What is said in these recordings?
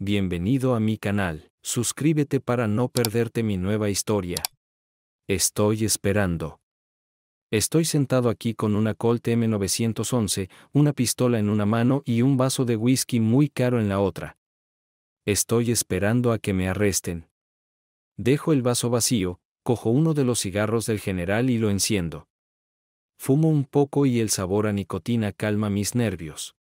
Bienvenido a mi canal, suscríbete para no perderte mi nueva historia. Estoy esperando. Estoy sentado aquí con una Colt M911, una pistola en una mano y un vaso de whisky muy caro en la otra. Estoy esperando a que me arresten. Dejo el vaso vacío, cojo uno de los cigarros del general y lo enciendo. Fumo un poco y el sabor a nicotina calma mis nervios.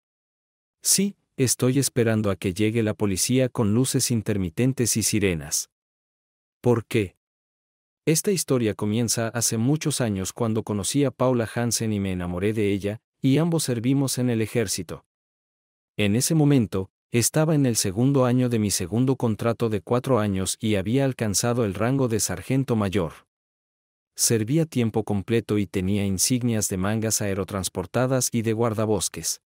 Sí, estoy esperando a que llegue la policía con luces intermitentes y sirenas. ¿Por qué? Esta historia comienza hace muchos años cuando conocí a Paula Hansen y me enamoré de ella, y ambos servimos en el ejército. En ese momento, estaba en el segundo año de mi segundo contrato de cuatro años y había alcanzado el rango de sargento mayor. Servía tiempo completo y tenía insignias de mangas aerotransportadas y de guardabosques.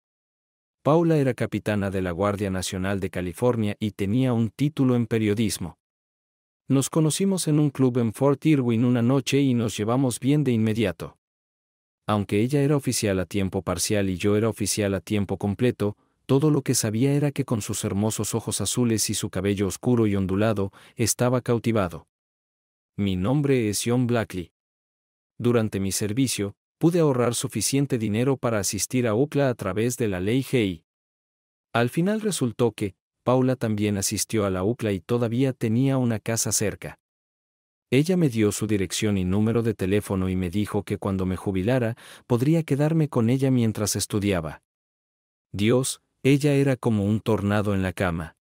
Paula era capitana de la Guardia Nacional de California y tenía un título en periodismo. Nos conocimos en un club en Fort Irwin una noche y nos llevamos bien de inmediato. Aunque ella era oficial a tiempo parcial y yo era oficial a tiempo completo, todo lo que sabía era que con sus hermosos ojos azules y su cabello oscuro y ondulado, estaba cautivado. Mi nombre es John Blackley. Durante mi servicio, pude ahorrar suficiente dinero para asistir a UCLA a través de la ley Hey. Al final resultó que, Paula también asistió a la UCLA y todavía tenía una casa cerca. Ella me dio su dirección y número de teléfono y me dijo que cuando me jubilara, podría quedarme con ella mientras estudiaba. Dios, ella era como un tornado en la cama.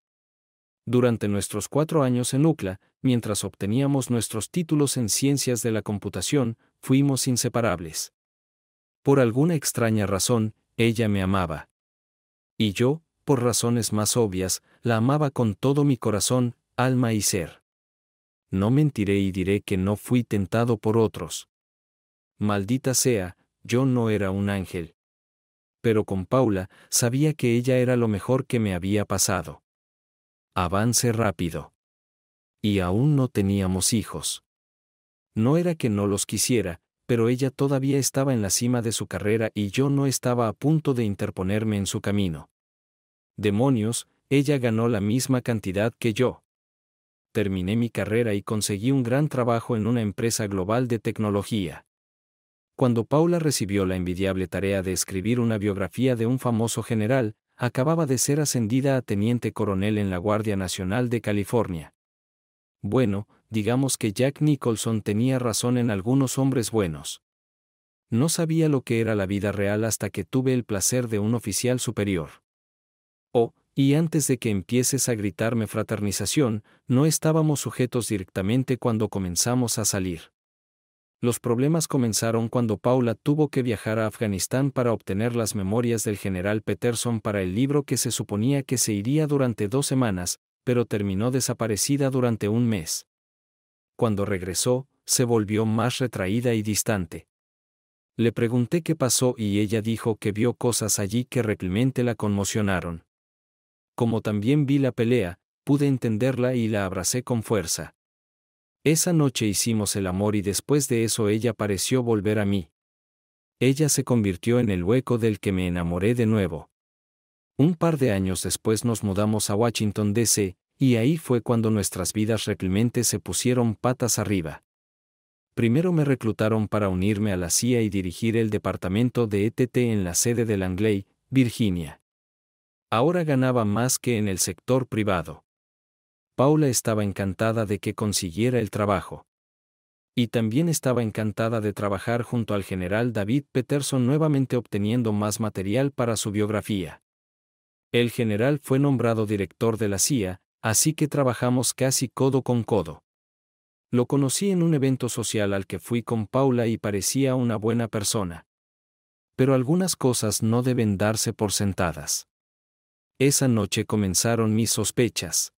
Durante nuestros cuatro años en UCLA, mientras obteníamos nuestros títulos en ciencias de la computación, fuimos inseparables. Por alguna extraña razón, ella me amaba. Y yo, por razones más obvias, la amaba con todo mi corazón, alma y ser. No mentiré y diré que no fui tentado por otros. Maldita sea, yo no era un ángel. Pero con Paula sabía que ella era lo mejor que me había pasado. Avance rápido. Y aún no teníamos hijos. No era que no los quisiera, pero ella todavía estaba en la cima de su carrera y yo no estaba a punto de interponerme en su camino. Demonios, ella ganó la misma cantidad que yo. Terminé mi carrera y conseguí un gran trabajo en una empresa global de tecnología. Cuando Paula recibió la envidiable tarea de escribir una biografía de un famoso general, acababa de ser ascendida a teniente coronel en la Guardia Nacional de California. Bueno, digamos que Jack Nicholson tenía razón en algunos hombres buenos. No sabía lo que era la vida real hasta que tuve el placer de un oficial superior. Oh, y antes de que empieces a gritarme fraternización, no estábamos sujetos directamente cuando comenzamos a salir. Los problemas comenzaron cuando Paula tuvo que viajar a Afganistán para obtener las memorias del general Peterson para el libro que se suponía que se iría durante dos semanas, pero terminó desaparecida durante un mes. Cuando regresó, se volvió más retraída y distante. Le pregunté qué pasó y ella dijo que vio cosas allí que realmente la conmocionaron como también vi la pelea, pude entenderla y la abracé con fuerza. Esa noche hicimos el amor y después de eso ella pareció volver a mí. Ella se convirtió en el hueco del que me enamoré de nuevo. Un par de años después nos mudamos a Washington, D.C., y ahí fue cuando nuestras vidas replemente se pusieron patas arriba. Primero me reclutaron para unirme a la CIA y dirigir el departamento de ETT en la sede de Langley, Virginia. Ahora ganaba más que en el sector privado. Paula estaba encantada de que consiguiera el trabajo. Y también estaba encantada de trabajar junto al general David Peterson nuevamente obteniendo más material para su biografía. El general fue nombrado director de la CIA, así que trabajamos casi codo con codo. Lo conocí en un evento social al que fui con Paula y parecía una buena persona. Pero algunas cosas no deben darse por sentadas. Esa noche comenzaron mis sospechas.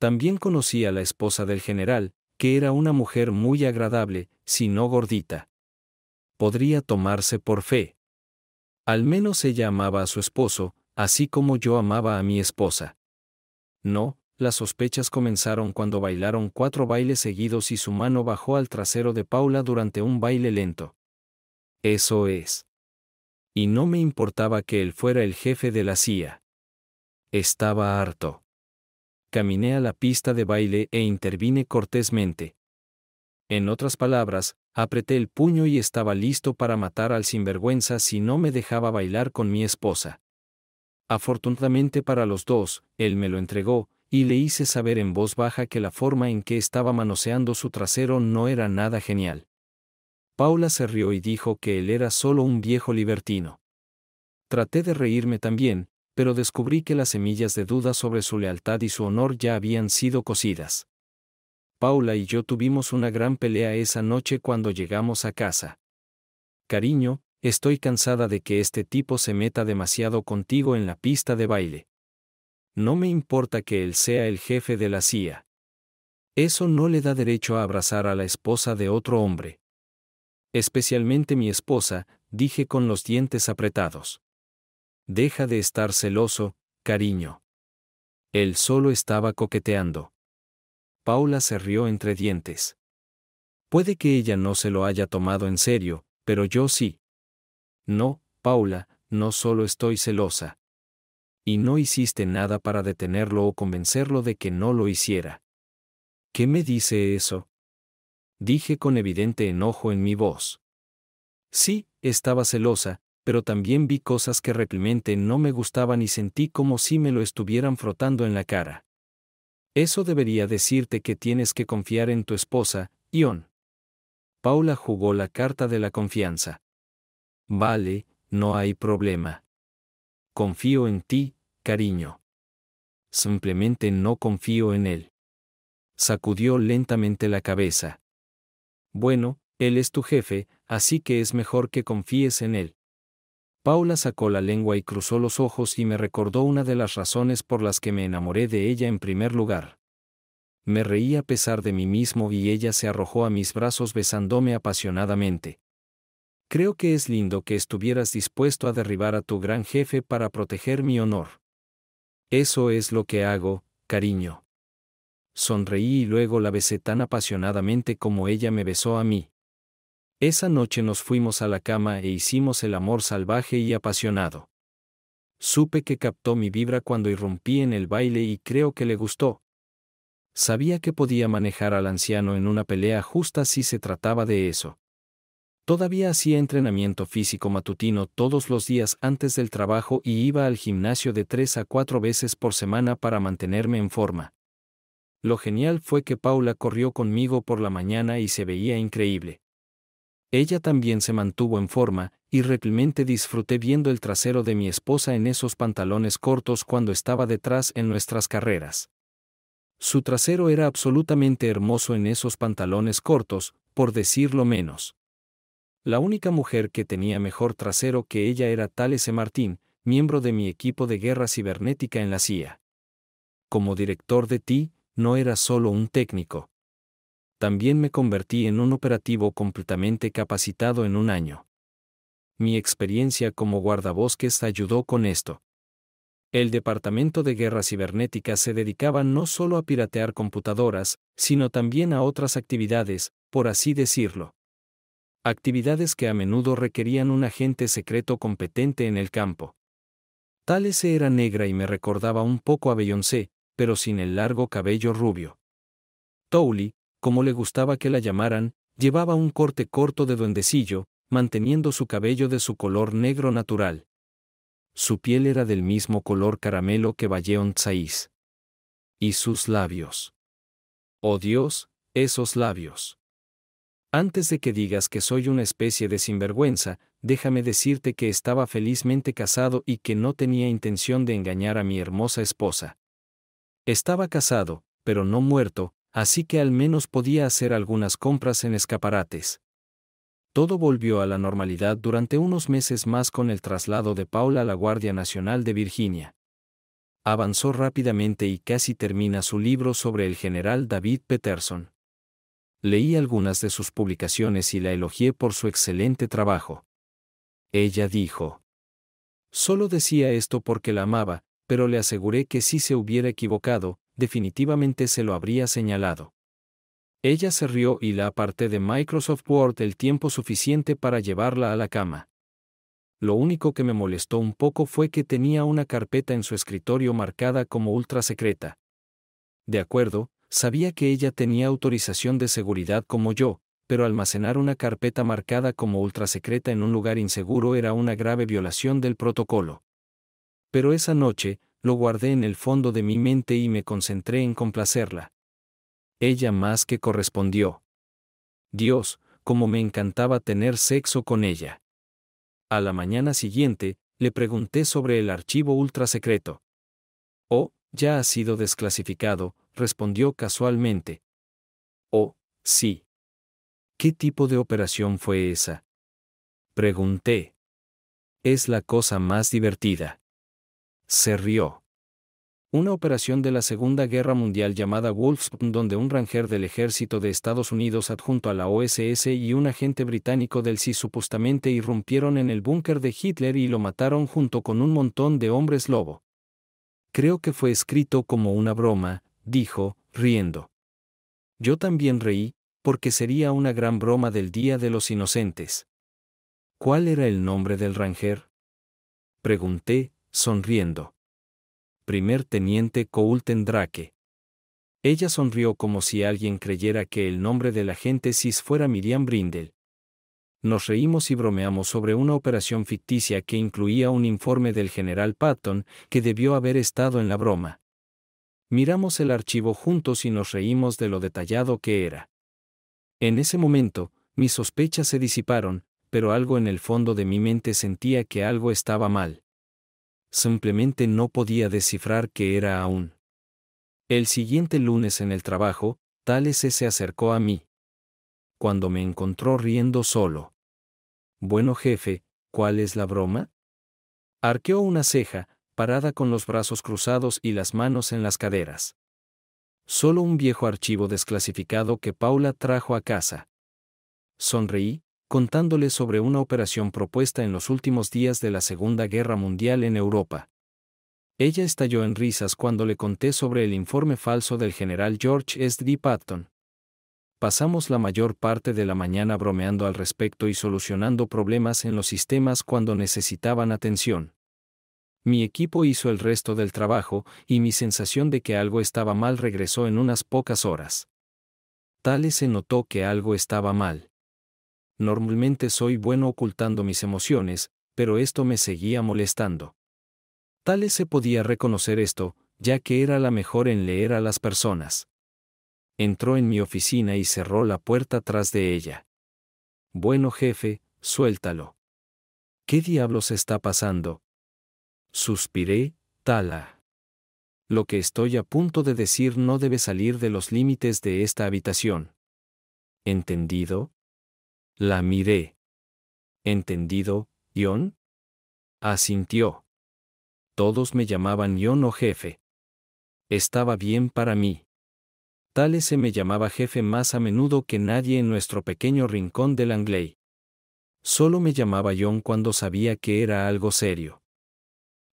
También conocí a la esposa del general, que era una mujer muy agradable, si no gordita. Podría tomarse por fe. Al menos ella amaba a su esposo, así como yo amaba a mi esposa. No, las sospechas comenzaron cuando bailaron cuatro bailes seguidos y su mano bajó al trasero de Paula durante un baile lento. Eso es. Y no me importaba que él fuera el jefe de la CIA. Estaba harto. Caminé a la pista de baile e intervine cortésmente. En otras palabras, apreté el puño y estaba listo para matar al sinvergüenza si no me dejaba bailar con mi esposa. Afortunadamente para los dos, él me lo entregó, y le hice saber en voz baja que la forma en que estaba manoseando su trasero no era nada genial. Paula se rió y dijo que él era solo un viejo libertino. Traté de reírme también, pero descubrí que las semillas de duda sobre su lealtad y su honor ya habían sido cocidas. Paula y yo tuvimos una gran pelea esa noche cuando llegamos a casa. Cariño, estoy cansada de que este tipo se meta demasiado contigo en la pista de baile. No me importa que él sea el jefe de la CIA. Eso no le da derecho a abrazar a la esposa de otro hombre. Especialmente mi esposa, dije con los dientes apretados. Deja de estar celoso, cariño. Él solo estaba coqueteando. Paula se rió entre dientes. Puede que ella no se lo haya tomado en serio, pero yo sí. No, Paula, no solo estoy celosa. Y no hiciste nada para detenerlo o convencerlo de que no lo hiciera. ¿Qué me dice eso? Dije con evidente enojo en mi voz. Sí, estaba celosa, pero también vi cosas que realmente no me gustaban y sentí como si me lo estuvieran frotando en la cara. Eso debería decirte que tienes que confiar en tu esposa, Ion. Paula jugó la carta de la confianza. Vale, no hay problema. Confío en ti, cariño. Simplemente no confío en él. Sacudió lentamente la cabeza. Bueno, él es tu jefe, así que es mejor que confíes en él. Paula sacó la lengua y cruzó los ojos y me recordó una de las razones por las que me enamoré de ella en primer lugar. Me reí a pesar de mí mismo y ella se arrojó a mis brazos besándome apasionadamente. Creo que es lindo que estuvieras dispuesto a derribar a tu gran jefe para proteger mi honor. Eso es lo que hago, cariño. Sonreí y luego la besé tan apasionadamente como ella me besó a mí. Esa noche nos fuimos a la cama e hicimos el amor salvaje y apasionado. Supe que captó mi vibra cuando irrumpí en el baile y creo que le gustó. Sabía que podía manejar al anciano en una pelea justa si se trataba de eso. Todavía hacía entrenamiento físico matutino todos los días antes del trabajo y iba al gimnasio de tres a cuatro veces por semana para mantenerme en forma. Lo genial fue que Paula corrió conmigo por la mañana y se veía increíble ella también se mantuvo en forma, y realmente disfruté viendo el trasero de mi esposa en esos pantalones cortos cuando estaba detrás en nuestras carreras. Su trasero era absolutamente hermoso en esos pantalones cortos, por decirlo menos. La única mujer que tenía mejor trasero que ella era Talese Martín, miembro de mi equipo de guerra cibernética en la CIA. Como director de TI, no era solo un técnico también me convertí en un operativo completamente capacitado en un año. Mi experiencia como guardabosques ayudó con esto. El Departamento de Guerra Cibernética se dedicaba no solo a piratear computadoras, sino también a otras actividades, por así decirlo. Actividades que a menudo requerían un agente secreto competente en el campo. Tales era negra y me recordaba un poco a Beyoncé, pero sin el largo cabello rubio. Touli, como le gustaba que la llamaran, llevaba un corte corto de duendecillo, manteniendo su cabello de su color negro natural. Su piel era del mismo color caramelo que Valleon Y sus labios. Oh Dios, esos labios. Antes de que digas que soy una especie de sinvergüenza, déjame decirte que estaba felizmente casado y que no tenía intención de engañar a mi hermosa esposa. Estaba casado, pero no muerto, así que al menos podía hacer algunas compras en escaparates. Todo volvió a la normalidad durante unos meses más con el traslado de Paula a la Guardia Nacional de Virginia. Avanzó rápidamente y casi termina su libro sobre el general David Peterson. Leí algunas de sus publicaciones y la elogié por su excelente trabajo. Ella dijo. Solo decía esto porque la amaba, pero le aseguré que si se hubiera equivocado, definitivamente se lo habría señalado. Ella se rió y la aparté de Microsoft Word el tiempo suficiente para llevarla a la cama. Lo único que me molestó un poco fue que tenía una carpeta en su escritorio marcada como ultra secreta. De acuerdo, sabía que ella tenía autorización de seguridad como yo, pero almacenar una carpeta marcada como ultra secreta en un lugar inseguro era una grave violación del protocolo. Pero esa noche, lo guardé en el fondo de mi mente y me concentré en complacerla. Ella más que correspondió. Dios, como me encantaba tener sexo con ella. A la mañana siguiente, le pregunté sobre el archivo ultra secreto. Oh, ya ha sido desclasificado, respondió casualmente. Oh, sí. ¿Qué tipo de operación fue esa? Pregunté. Es la cosa más divertida se rió. Una operación de la Segunda Guerra Mundial llamada Wolfsburg, donde un ranger del ejército de Estados Unidos adjunto a la OSS y un agente británico del SI supuestamente irrumpieron en el búnker de Hitler y lo mataron junto con un montón de hombres lobo. Creo que fue escrito como una broma, dijo, riendo. Yo también reí, porque sería una gran broma del Día de los Inocentes. ¿Cuál era el nombre del ranger? Pregunté, sonriendo. Primer teniente Coulten Drake. Ella sonrió como si alguien creyera que el nombre de la gente cis fuera Miriam Brindel. Nos reímos y bromeamos sobre una operación ficticia que incluía un informe del general Patton que debió haber estado en la broma. Miramos el archivo juntos y nos reímos de lo detallado que era. En ese momento, mis sospechas se disiparon, pero algo en el fondo de mi mente sentía que algo estaba mal simplemente no podía descifrar qué era aún. El siguiente lunes en el trabajo, Tales se acercó a mí. Cuando me encontró riendo solo. Bueno jefe, ¿cuál es la broma? Arqueó una ceja, parada con los brazos cruzados y las manos en las caderas. Solo un viejo archivo desclasificado que Paula trajo a casa. Sonreí, contándole sobre una operación propuesta en los últimos días de la Segunda Guerra Mundial en Europa. Ella estalló en risas cuando le conté sobre el informe falso del general George S. D. Patton. Pasamos la mayor parte de la mañana bromeando al respecto y solucionando problemas en los sistemas cuando necesitaban atención. Mi equipo hizo el resto del trabajo, y mi sensación de que algo estaba mal regresó en unas pocas horas. Tales se notó que algo estaba mal. Normalmente soy bueno ocultando mis emociones, pero esto me seguía molestando. Tales se podía reconocer esto, ya que era la mejor en leer a las personas. Entró en mi oficina y cerró la puerta tras de ella. Bueno jefe, suéltalo. ¿Qué diablos está pasando? Suspiré, Tala. Lo que estoy a punto de decir no debe salir de los límites de esta habitación. ¿Entendido? La miré. ¿Entendido, Ion? Asintió. Todos me llamaban Ion o jefe. Estaba bien para mí. Tales se me llamaba jefe más a menudo que nadie en nuestro pequeño rincón del Angley. Solo me llamaba Ion cuando sabía que era algo serio.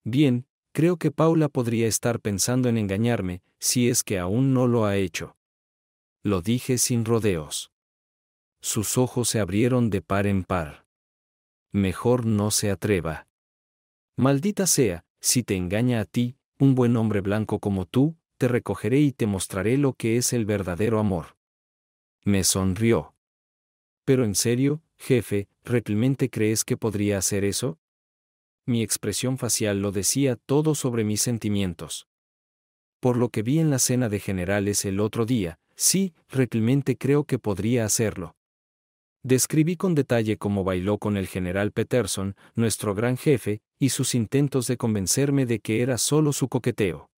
Bien, creo que Paula podría estar pensando en engañarme, si es que aún no lo ha hecho. Lo dije sin rodeos sus ojos se abrieron de par en par. Mejor no se atreva. Maldita sea, si te engaña a ti, un buen hombre blanco como tú, te recogeré y te mostraré lo que es el verdadero amor. Me sonrió. Pero en serio, jefe, ¿realmente crees que podría hacer eso? Mi expresión facial lo decía todo sobre mis sentimientos. Por lo que vi en la cena de generales el otro día, sí, realmente creo que podría hacerlo. Describí con detalle cómo bailó con el general Peterson, nuestro gran jefe, y sus intentos de convencerme de que era solo su coqueteo.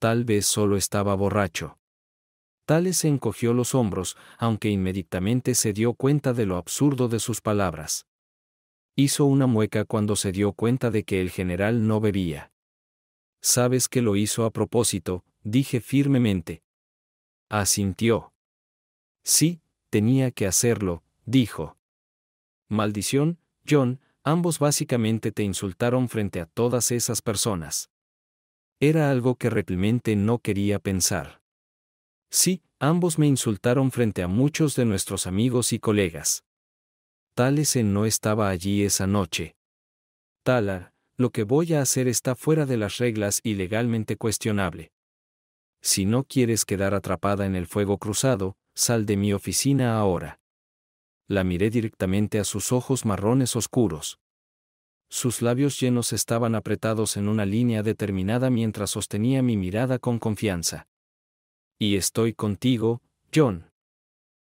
Tal vez solo estaba borracho. Tales se encogió los hombros, aunque inmediatamente se dio cuenta de lo absurdo de sus palabras. Hizo una mueca cuando se dio cuenta de que el general no bebía. Sabes que lo hizo a propósito, dije firmemente. Asintió. Sí, tenía que hacerlo, dijo. Maldición, John, ambos básicamente te insultaron frente a todas esas personas. Era algo que realmente no quería pensar. Sí, ambos me insultaron frente a muchos de nuestros amigos y colegas. Talesen no estaba allí esa noche. Talar, ah, lo que voy a hacer está fuera de las reglas y legalmente cuestionable. Si no quieres quedar atrapada en el fuego cruzado, sal de mi oficina ahora. La miré directamente a sus ojos marrones oscuros. Sus labios llenos estaban apretados en una línea determinada mientras sostenía mi mirada con confianza. Y estoy contigo, John.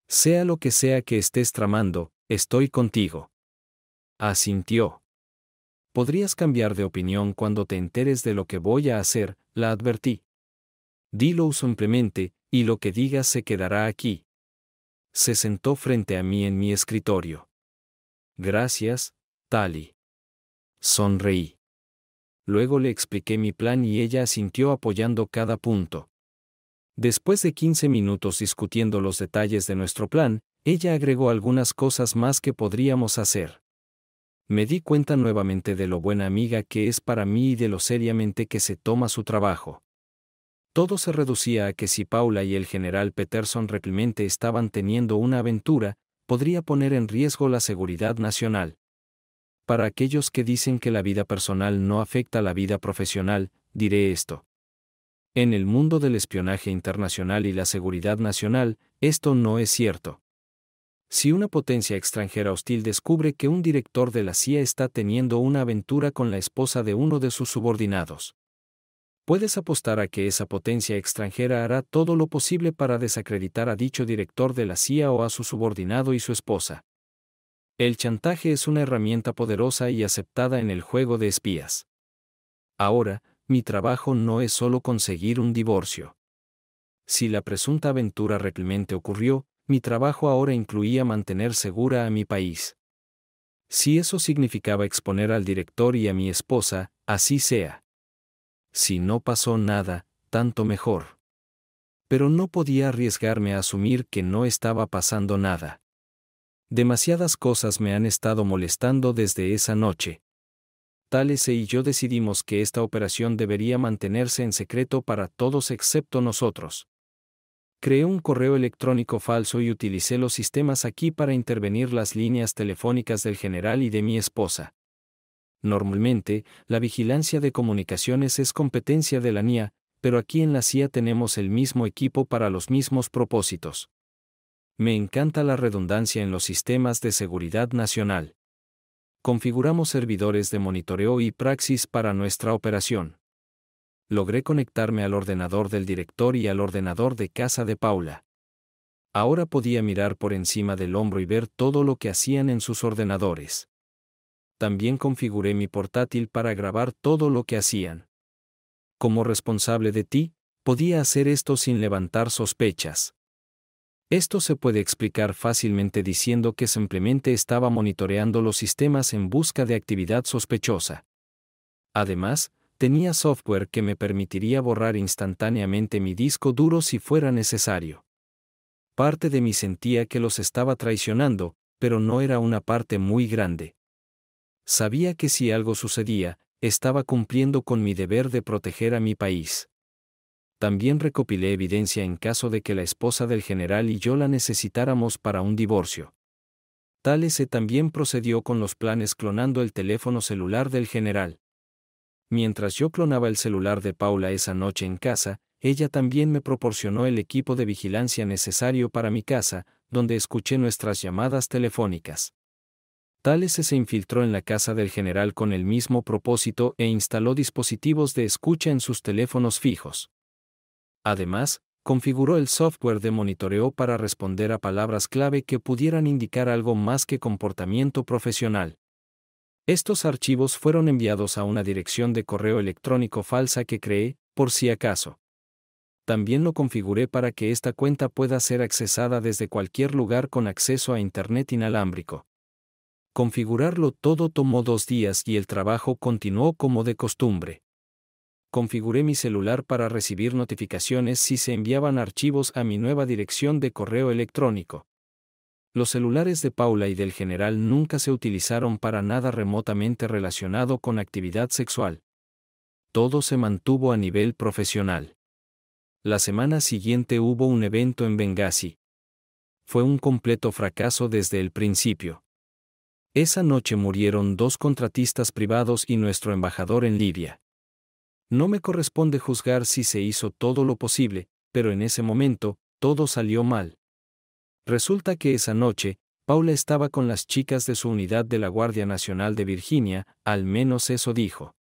Sea lo que sea que estés tramando, estoy contigo. Asintió. Podrías cambiar de opinión cuando te enteres de lo que voy a hacer, la advertí. Dilo simplemente, y lo que digas se quedará aquí se sentó frente a mí en mi escritorio. Gracias, Tali. Sonreí. Luego le expliqué mi plan y ella asintió apoyando cada punto. Después de 15 minutos discutiendo los detalles de nuestro plan, ella agregó algunas cosas más que podríamos hacer. Me di cuenta nuevamente de lo buena amiga que es para mí y de lo seriamente que se toma su trabajo. Todo se reducía a que si Paula y el general Peterson Reclemente estaban teniendo una aventura, podría poner en riesgo la seguridad nacional. Para aquellos que dicen que la vida personal no afecta la vida profesional, diré esto. En el mundo del espionaje internacional y la seguridad nacional, esto no es cierto. Si una potencia extranjera hostil descubre que un director de la CIA está teniendo una aventura con la esposa de uno de sus subordinados, puedes apostar a que esa potencia extranjera hará todo lo posible para desacreditar a dicho director de la CIA o a su subordinado y su esposa. El chantaje es una herramienta poderosa y aceptada en el juego de espías. Ahora, mi trabajo no es solo conseguir un divorcio. Si la presunta aventura realmente ocurrió, mi trabajo ahora incluía mantener segura a mi país. Si eso significaba exponer al director y a mi esposa, así sea. Si no pasó nada, tanto mejor. Pero no podía arriesgarme a asumir que no estaba pasando nada. Demasiadas cosas me han estado molestando desde esa noche. Talese y yo decidimos que esta operación debería mantenerse en secreto para todos excepto nosotros. Creé un correo electrónico falso y utilicé los sistemas aquí para intervenir las líneas telefónicas del general y de mi esposa. Normalmente, la vigilancia de comunicaciones es competencia de la NIA, pero aquí en la CIA tenemos el mismo equipo para los mismos propósitos. Me encanta la redundancia en los sistemas de seguridad nacional. Configuramos servidores de monitoreo y praxis para nuestra operación. Logré conectarme al ordenador del director y al ordenador de casa de Paula. Ahora podía mirar por encima del hombro y ver todo lo que hacían en sus ordenadores también configuré mi portátil para grabar todo lo que hacían. Como responsable de ti, podía hacer esto sin levantar sospechas. Esto se puede explicar fácilmente diciendo que simplemente estaba monitoreando los sistemas en busca de actividad sospechosa. Además, tenía software que me permitiría borrar instantáneamente mi disco duro si fuera necesario. Parte de mí sentía que los estaba traicionando, pero no era una parte muy grande. Sabía que si algo sucedía, estaba cumpliendo con mi deber de proteger a mi país. También recopilé evidencia en caso de que la esposa del general y yo la necesitáramos para un divorcio. Tales también procedió con los planes clonando el teléfono celular del general. Mientras yo clonaba el celular de Paula esa noche en casa, ella también me proporcionó el equipo de vigilancia necesario para mi casa, donde escuché nuestras llamadas telefónicas. Tales se infiltró en la casa del general con el mismo propósito e instaló dispositivos de escucha en sus teléfonos fijos. Además, configuró el software de monitoreo para responder a palabras clave que pudieran indicar algo más que comportamiento profesional. Estos archivos fueron enviados a una dirección de correo electrónico falsa que creé, por si acaso. También lo configuré para que esta cuenta pueda ser accesada desde cualquier lugar con acceso a Internet inalámbrico. Configurarlo todo tomó dos días y el trabajo continuó como de costumbre. Configuré mi celular para recibir notificaciones si se enviaban archivos a mi nueva dirección de correo electrónico. Los celulares de Paula y del general nunca se utilizaron para nada remotamente relacionado con actividad sexual. Todo se mantuvo a nivel profesional. La semana siguiente hubo un evento en Benghazi. Fue un completo fracaso desde el principio. Esa noche murieron dos contratistas privados y nuestro embajador en Libia. No me corresponde juzgar si se hizo todo lo posible, pero en ese momento, todo salió mal. Resulta que esa noche, Paula estaba con las chicas de su unidad de la Guardia Nacional de Virginia, al menos eso dijo.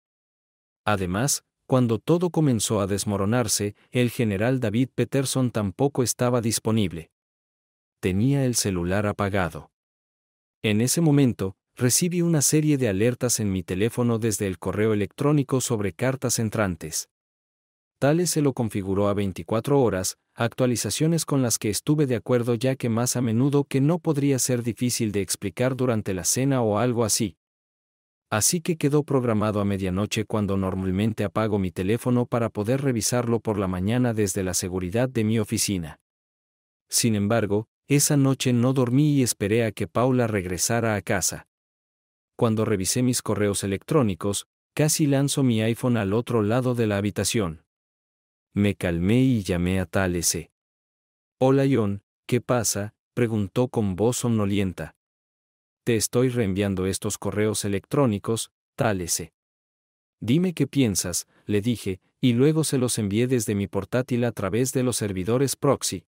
Además, cuando todo comenzó a desmoronarse, el general David Peterson tampoco estaba disponible. Tenía el celular apagado. En ese momento, recibí una serie de alertas en mi teléfono desde el correo electrónico sobre cartas entrantes. Tales se lo configuró a 24 horas, actualizaciones con las que estuve de acuerdo ya que más a menudo que no podría ser difícil de explicar durante la cena o algo así. Así que quedó programado a medianoche cuando normalmente apago mi teléfono para poder revisarlo por la mañana desde la seguridad de mi oficina. Sin embargo, esa noche no dormí y esperé a que Paula regresara a casa. Cuando revisé mis correos electrónicos, casi lanzo mi iPhone al otro lado de la habitación. Me calmé y llamé a Talese. Hola John, ¿qué pasa? preguntó con voz somnolienta. Te estoy reenviando estos correos electrónicos, Talese. Dime qué piensas, le dije, y luego se los envié desde mi portátil a través de los servidores proxy.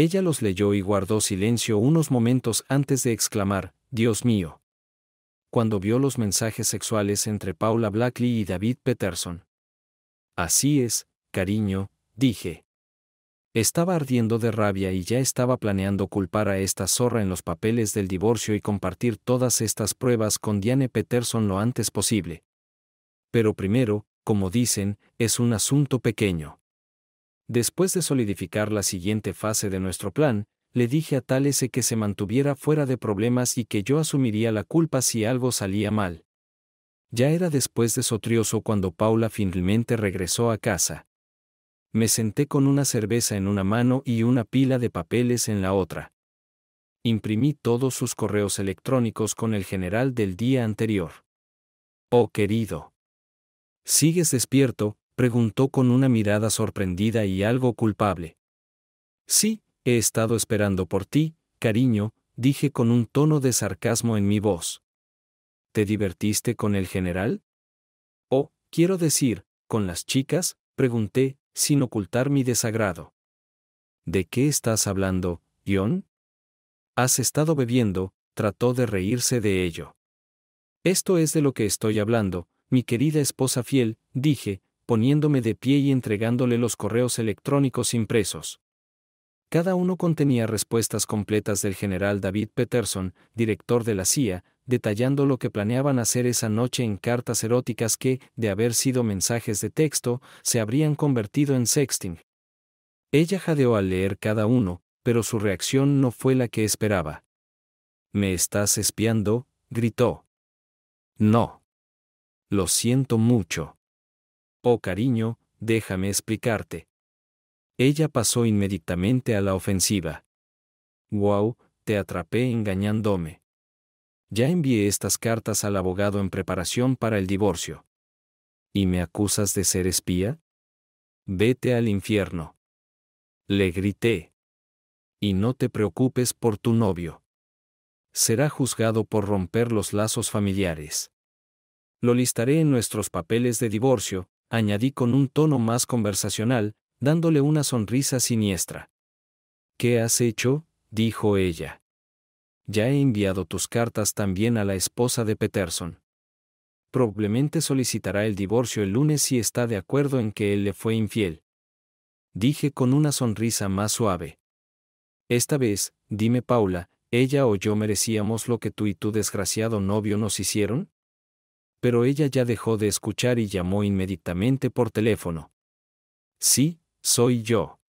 Ella los leyó y guardó silencio unos momentos antes de exclamar, Dios mío. Cuando vio los mensajes sexuales entre Paula Blackley y David Peterson. Así es, cariño, dije. Estaba ardiendo de rabia y ya estaba planeando culpar a esta zorra en los papeles del divorcio y compartir todas estas pruebas con Diane Peterson lo antes posible. Pero primero, como dicen, es un asunto pequeño. Después de solidificar la siguiente fase de nuestro plan, le dije a Talese que se mantuviera fuera de problemas y que yo asumiría la culpa si algo salía mal. Ya era después de Sotrioso cuando Paula finalmente regresó a casa. Me senté con una cerveza en una mano y una pila de papeles en la otra. Imprimí todos sus correos electrónicos con el general del día anterior. Oh querido. Sigues despierto, preguntó con una mirada sorprendida y algo culpable. Sí, he estado esperando por ti, cariño, dije con un tono de sarcasmo en mi voz. ¿Te divertiste con el general? Oh, quiero decir, con las chicas, pregunté, sin ocultar mi desagrado. ¿De qué estás hablando, John? Has estado bebiendo, trató de reírse de ello. Esto es de lo que estoy hablando, mi querida esposa fiel, dije, poniéndome de pie y entregándole los correos electrónicos impresos. Cada uno contenía respuestas completas del general David Peterson, director de la CIA, detallando lo que planeaban hacer esa noche en cartas eróticas que, de haber sido mensajes de texto, se habrían convertido en sexting. Ella jadeó al leer cada uno, pero su reacción no fue la que esperaba. ¿Me estás espiando? gritó. No. Lo siento mucho. Oh cariño, déjame explicarte. Ella pasó inmediatamente a la ofensiva. Wow, te atrapé engañándome. Ya envié estas cartas al abogado en preparación para el divorcio. ¿Y me acusas de ser espía? Vete al infierno. Le grité. Y no te preocupes por tu novio. Será juzgado por romper los lazos familiares. Lo listaré en nuestros papeles de divorcio, añadí con un tono más conversacional, dándole una sonrisa siniestra. ¿Qué has hecho? dijo ella. Ya he enviado tus cartas también a la esposa de Peterson. Probablemente solicitará el divorcio el lunes si está de acuerdo en que él le fue infiel. Dije con una sonrisa más suave. Esta vez, dime Paula, ¿ella o yo merecíamos lo que tú y tu desgraciado novio nos hicieron? pero ella ya dejó de escuchar y llamó inmediatamente por teléfono. Sí, soy yo.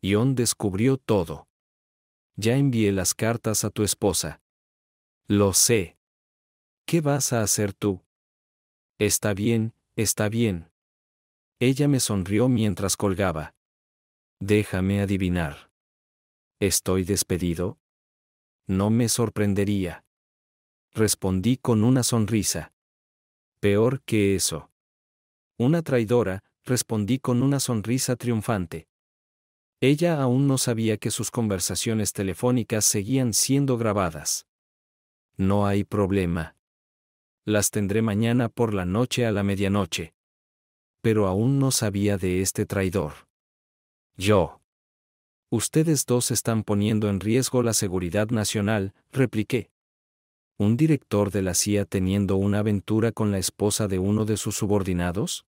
Ion descubrió todo. Ya envié las cartas a tu esposa. Lo sé. ¿Qué vas a hacer tú? Está bien, está bien. Ella me sonrió mientras colgaba. Déjame adivinar. ¿Estoy despedido? No me sorprendería. Respondí con una sonrisa. Peor que eso. Una traidora, respondí con una sonrisa triunfante. Ella aún no sabía que sus conversaciones telefónicas seguían siendo grabadas. No hay problema. Las tendré mañana por la noche a la medianoche. Pero aún no sabía de este traidor. Yo. Ustedes dos están poniendo en riesgo la seguridad nacional, repliqué un director de la CIA teniendo una aventura con la esposa de uno de sus subordinados?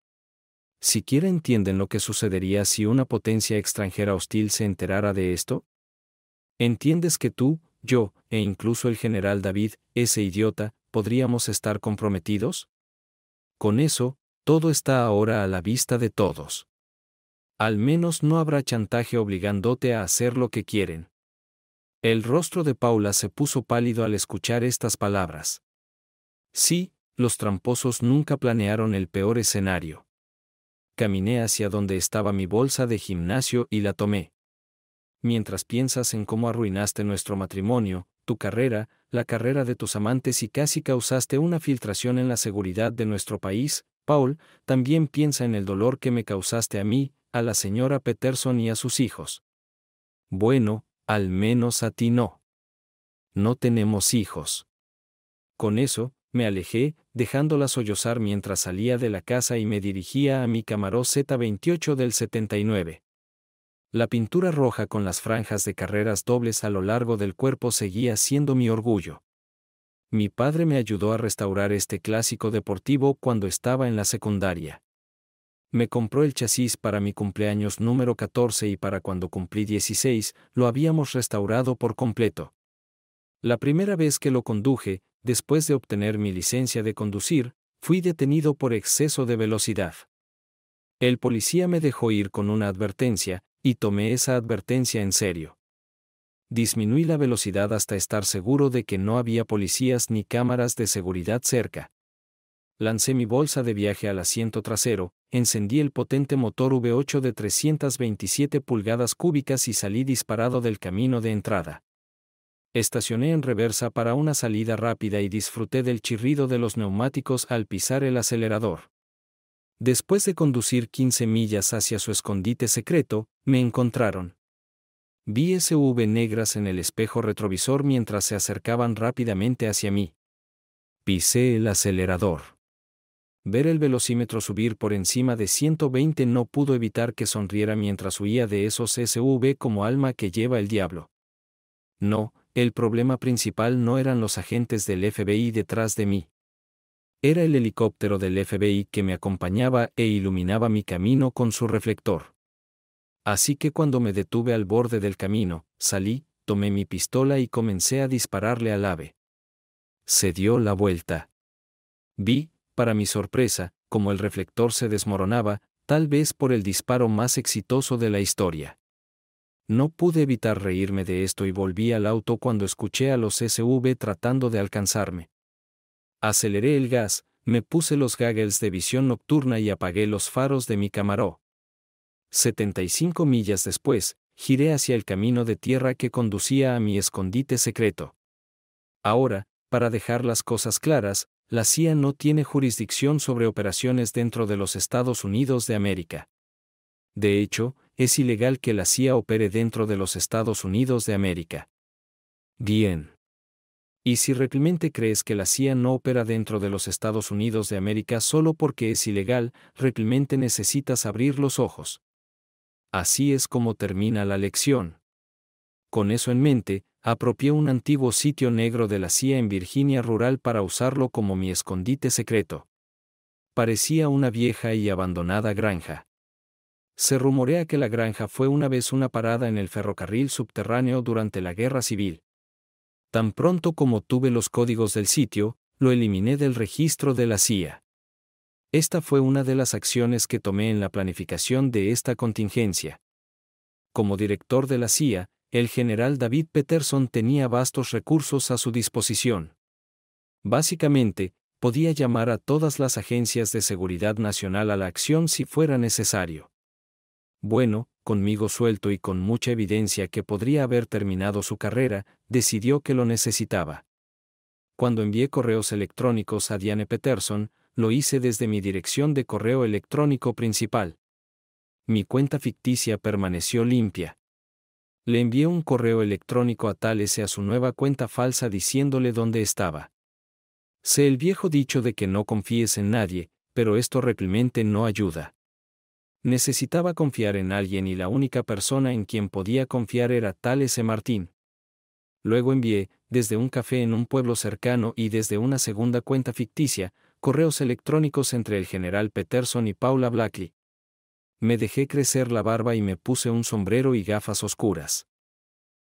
¿Siquiera entienden lo que sucedería si una potencia extranjera hostil se enterara de esto? ¿Entiendes que tú, yo, e incluso el general David, ese idiota, podríamos estar comprometidos? Con eso, todo está ahora a la vista de todos. Al menos no habrá chantaje obligándote a hacer lo que quieren. El rostro de Paula se puso pálido al escuchar estas palabras. Sí, los tramposos nunca planearon el peor escenario. Caminé hacia donde estaba mi bolsa de gimnasio y la tomé. Mientras piensas en cómo arruinaste nuestro matrimonio, tu carrera, la carrera de tus amantes y casi causaste una filtración en la seguridad de nuestro país, Paul, también piensa en el dolor que me causaste a mí, a la señora Peterson y a sus hijos. Bueno, al menos a ti no. No tenemos hijos. Con eso, me alejé, dejándola sollozar mientras salía de la casa y me dirigía a mi camaró Z28 del 79. La pintura roja con las franjas de carreras dobles a lo largo del cuerpo seguía siendo mi orgullo. Mi padre me ayudó a restaurar este clásico deportivo cuando estaba en la secundaria me compró el chasis para mi cumpleaños número 14 y para cuando cumplí 16, lo habíamos restaurado por completo. La primera vez que lo conduje, después de obtener mi licencia de conducir, fui detenido por exceso de velocidad. El policía me dejó ir con una advertencia, y tomé esa advertencia en serio. Disminuí la velocidad hasta estar seguro de que no había policías ni cámaras de seguridad cerca lancé mi bolsa de viaje al asiento trasero, encendí el potente motor V8 de 327 pulgadas cúbicas y salí disparado del camino de entrada. Estacioné en reversa para una salida rápida y disfruté del chirrido de los neumáticos al pisar el acelerador. Después de conducir 15 millas hacia su escondite secreto, me encontraron. Vi SV negras en el espejo retrovisor mientras se acercaban rápidamente hacia mí. Pisé el acelerador. Ver el velocímetro subir por encima de 120 no pudo evitar que sonriera mientras huía de esos SUV como alma que lleva el diablo. No, el problema principal no eran los agentes del FBI detrás de mí. Era el helicóptero del FBI que me acompañaba e iluminaba mi camino con su reflector. Así que cuando me detuve al borde del camino, salí, tomé mi pistola y comencé a dispararle al ave. Se dio la vuelta. Vi, para mi sorpresa, como el reflector se desmoronaba, tal vez por el disparo más exitoso de la historia. No pude evitar reírme de esto y volví al auto cuando escuché a los SV tratando de alcanzarme. Aceleré el gas, me puse los gaggles de visión nocturna y apagué los faros de mi camaró. 75 millas después, giré hacia el camino de tierra que conducía a mi escondite secreto. Ahora, para dejar las cosas claras, la CIA no tiene jurisdicción sobre operaciones dentro de los Estados Unidos de América. De hecho, es ilegal que la CIA opere dentro de los Estados Unidos de América. Bien. Y si realmente crees que la CIA no opera dentro de los Estados Unidos de América solo porque es ilegal, realmente necesitas abrir los ojos. Así es como termina la lección. Con eso en mente, apropié un antiguo sitio negro de la CIA en Virginia rural para usarlo como mi escondite secreto. Parecía una vieja y abandonada granja. Se rumorea que la granja fue una vez una parada en el ferrocarril subterráneo durante la Guerra Civil. Tan pronto como tuve los códigos del sitio, lo eliminé del registro de la CIA. Esta fue una de las acciones que tomé en la planificación de esta contingencia. Como director de la CIA, el general David Peterson tenía vastos recursos a su disposición. Básicamente, podía llamar a todas las agencias de seguridad nacional a la acción si fuera necesario. Bueno, conmigo suelto y con mucha evidencia que podría haber terminado su carrera, decidió que lo necesitaba. Cuando envié correos electrónicos a Diane Peterson, lo hice desde mi dirección de correo electrónico principal. Mi cuenta ficticia permaneció limpia. Le envié un correo electrónico a thales a su nueva cuenta falsa diciéndole dónde estaba. Sé el viejo dicho de que no confíes en nadie, pero esto realmente no ayuda. Necesitaba confiar en alguien y la única persona en quien podía confiar era thales Martín. Luego envié, desde un café en un pueblo cercano y desde una segunda cuenta ficticia, correos electrónicos entre el general Peterson y Paula Blackley. Me dejé crecer la barba y me puse un sombrero y gafas oscuras.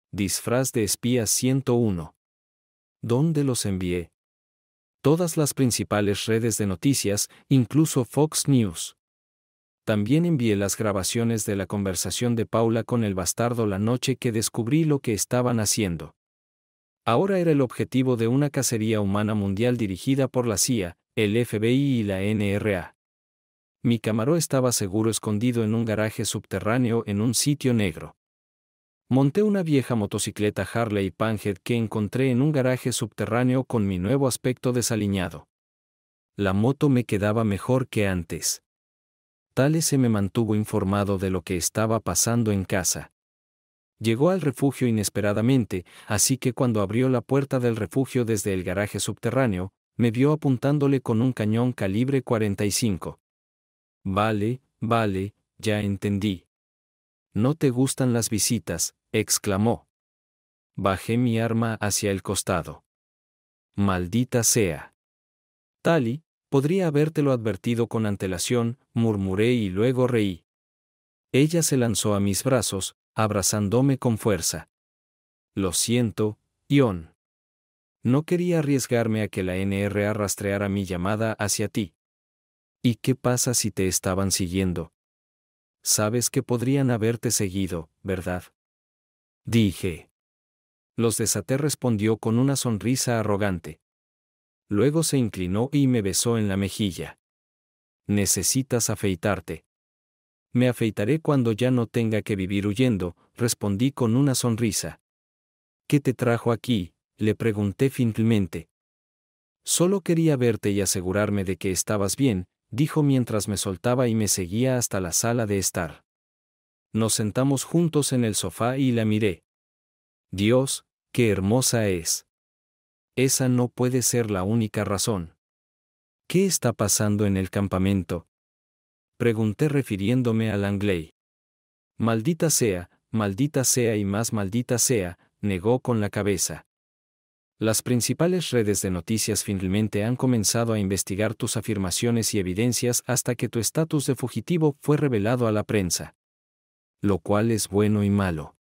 Disfraz de espía 101. ¿Dónde los envié? Todas las principales redes de noticias, incluso Fox News. También envié las grabaciones de la conversación de Paula con el bastardo la noche que descubrí lo que estaban haciendo. Ahora era el objetivo de una cacería humana mundial dirigida por la CIA, el FBI y la NRA. Mi camaró estaba seguro escondido en un garaje subterráneo en un sitio negro. Monté una vieja motocicleta Harley Panhead que encontré en un garaje subterráneo con mi nuevo aspecto desaliñado. La moto me quedaba mejor que antes. Tales se me mantuvo informado de lo que estaba pasando en casa. Llegó al refugio inesperadamente, así que cuando abrió la puerta del refugio desde el garaje subterráneo, me vio apuntándole con un cañón calibre 45. Vale, vale, ya entendí. No te gustan las visitas, exclamó. Bajé mi arma hacia el costado. Maldita sea. Tali, podría habértelo advertido con antelación, murmuré y luego reí. Ella se lanzó a mis brazos, abrazándome con fuerza. Lo siento, Ion. No quería arriesgarme a que la NRA rastreara mi llamada hacia ti. ¿Y qué pasa si te estaban siguiendo? Sabes que podrían haberte seguido, ¿verdad? Dije. Los desaté respondió con una sonrisa arrogante. Luego se inclinó y me besó en la mejilla. Necesitas afeitarte. Me afeitaré cuando ya no tenga que vivir huyendo, respondí con una sonrisa. ¿Qué te trajo aquí? le pregunté finalmente. Solo quería verte y asegurarme de que estabas bien, dijo mientras me soltaba y me seguía hasta la sala de estar. Nos sentamos juntos en el sofá y la miré. Dios, qué hermosa es. Esa no puede ser la única razón. ¿Qué está pasando en el campamento? Pregunté refiriéndome al Angley. Maldita sea, maldita sea y más maldita sea, negó con la cabeza. Las principales redes de noticias finalmente han comenzado a investigar tus afirmaciones y evidencias hasta que tu estatus de fugitivo fue revelado a la prensa. Lo cual es bueno y malo.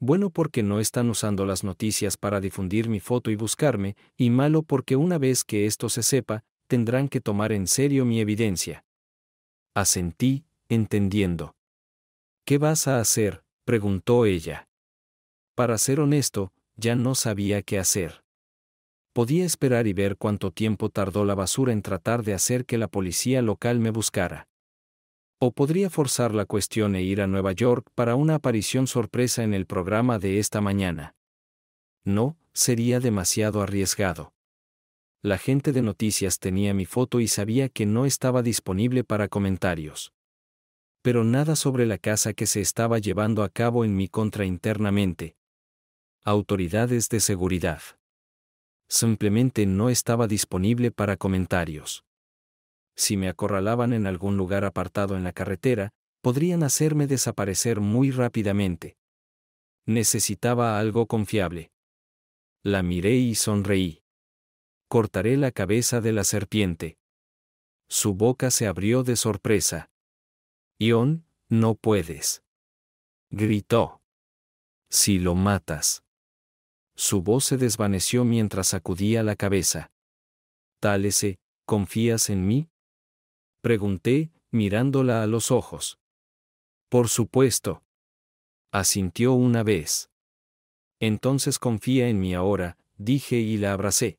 Bueno porque no están usando las noticias para difundir mi foto y buscarme, y malo porque una vez que esto se sepa, tendrán que tomar en serio mi evidencia. Asentí, entendiendo. ¿Qué vas a hacer? preguntó ella. Para ser honesto, ya no sabía qué hacer. Podía esperar y ver cuánto tiempo tardó la basura en tratar de hacer que la policía local me buscara. O podría forzar la cuestión e ir a Nueva York para una aparición sorpresa en el programa de esta mañana. No, sería demasiado arriesgado. La gente de noticias tenía mi foto y sabía que no estaba disponible para comentarios. Pero nada sobre la casa que se estaba llevando a cabo en mi contra internamente, autoridades de seguridad. Simplemente no estaba disponible para comentarios. Si me acorralaban en algún lugar apartado en la carretera, podrían hacerme desaparecer muy rápidamente. Necesitaba algo confiable. La miré y sonreí. Cortaré la cabeza de la serpiente. Su boca se abrió de sorpresa. Ion, no puedes. Gritó. Si lo matas. Su voz se desvaneció mientras sacudía la cabeza. Tálese, ¿confías en mí? Pregunté, mirándola a los ojos. Por supuesto. Asintió una vez. Entonces confía en mí ahora, dije y la abracé.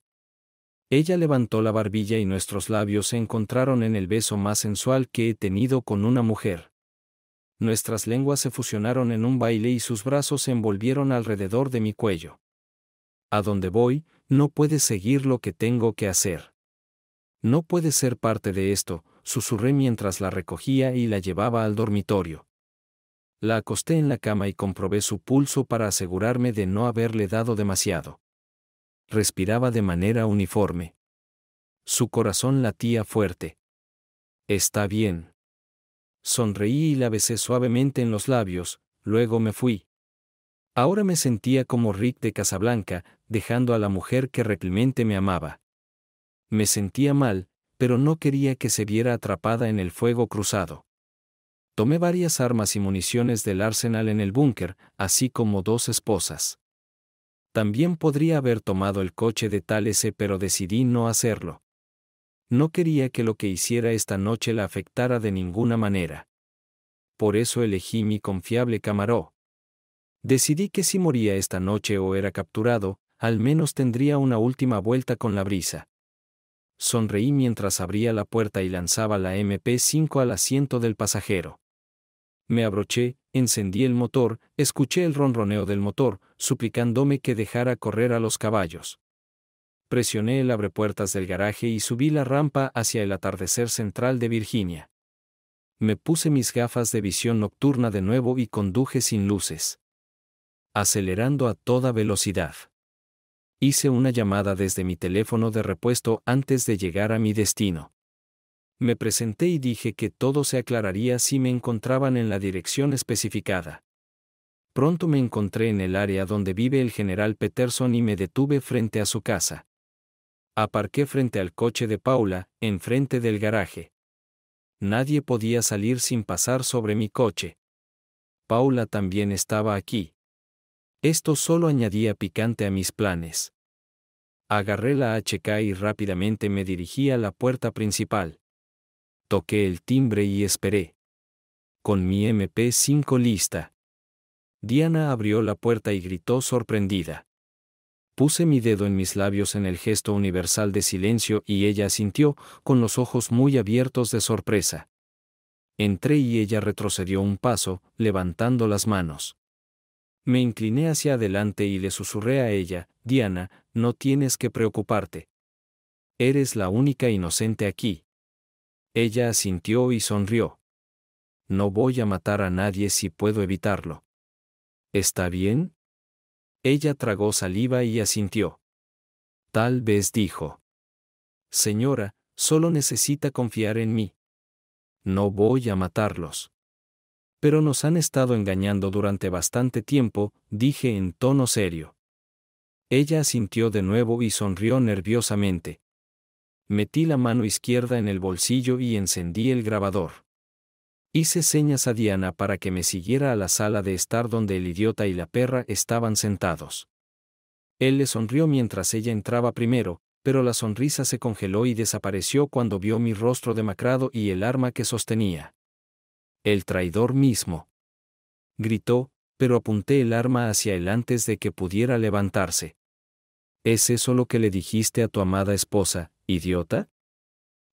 Ella levantó la barbilla y nuestros labios se encontraron en el beso más sensual que he tenido con una mujer. Nuestras lenguas se fusionaron en un baile y sus brazos se envolvieron alrededor de mi cuello. A donde voy, no puedes seguir lo que tengo que hacer. No puede ser parte de esto, susurré mientras la recogía y la llevaba al dormitorio. La acosté en la cama y comprobé su pulso para asegurarme de no haberle dado demasiado. Respiraba de manera uniforme. Su corazón latía fuerte. Está bien. Sonreí y la besé suavemente en los labios, luego me fui. Ahora me sentía como Rick de Casablanca, dejando a la mujer que reclimente me amaba. Me sentía mal, pero no quería que se viera atrapada en el fuego cruzado. Tomé varias armas y municiones del arsenal en el búnker, así como dos esposas. También podría haber tomado el coche de Talese, pero decidí no hacerlo. No quería que lo que hiciera esta noche la afectara de ninguna manera. Por eso elegí mi confiable camaró. Decidí que si moría esta noche o era capturado, al menos tendría una última vuelta con la brisa. Sonreí mientras abría la puerta y lanzaba la MP5 al asiento del pasajero. Me abroché, encendí el motor, escuché el ronroneo del motor, suplicándome que dejara correr a los caballos. Presioné el abrepuertas del garaje y subí la rampa hacia el atardecer central de Virginia. Me puse mis gafas de visión nocturna de nuevo y conduje sin luces. Acelerando a toda velocidad hice una llamada desde mi teléfono de repuesto antes de llegar a mi destino. Me presenté y dije que todo se aclararía si me encontraban en la dirección especificada. Pronto me encontré en el área donde vive el general Peterson y me detuve frente a su casa. Aparqué frente al coche de Paula, enfrente del garaje. Nadie podía salir sin pasar sobre mi coche. Paula también estaba aquí. Esto solo añadía picante a mis planes. Agarré la HK y rápidamente me dirigí a la puerta principal. Toqué el timbre y esperé. Con mi MP5 lista. Diana abrió la puerta y gritó sorprendida. Puse mi dedo en mis labios en el gesto universal de silencio y ella asintió, con los ojos muy abiertos de sorpresa. Entré y ella retrocedió un paso, levantando las manos. Me incliné hacia adelante y le susurré a ella, Diana, no tienes que preocuparte. Eres la única inocente aquí. Ella asintió y sonrió. No voy a matar a nadie si puedo evitarlo. ¿Está bien? Ella tragó saliva y asintió. Tal vez dijo. Señora, solo necesita confiar en mí. No voy a matarlos. Pero nos han estado engañando durante bastante tiempo, dije en tono serio. Ella asintió de nuevo y sonrió nerviosamente. Metí la mano izquierda en el bolsillo y encendí el grabador. Hice señas a Diana para que me siguiera a la sala de estar donde el idiota y la perra estaban sentados. Él le sonrió mientras ella entraba primero, pero la sonrisa se congeló y desapareció cuando vio mi rostro demacrado y el arma que sostenía. El traidor mismo. Gritó, pero apunté el arma hacia él antes de que pudiera levantarse. ¿Es eso lo que le dijiste a tu amada esposa, idiota?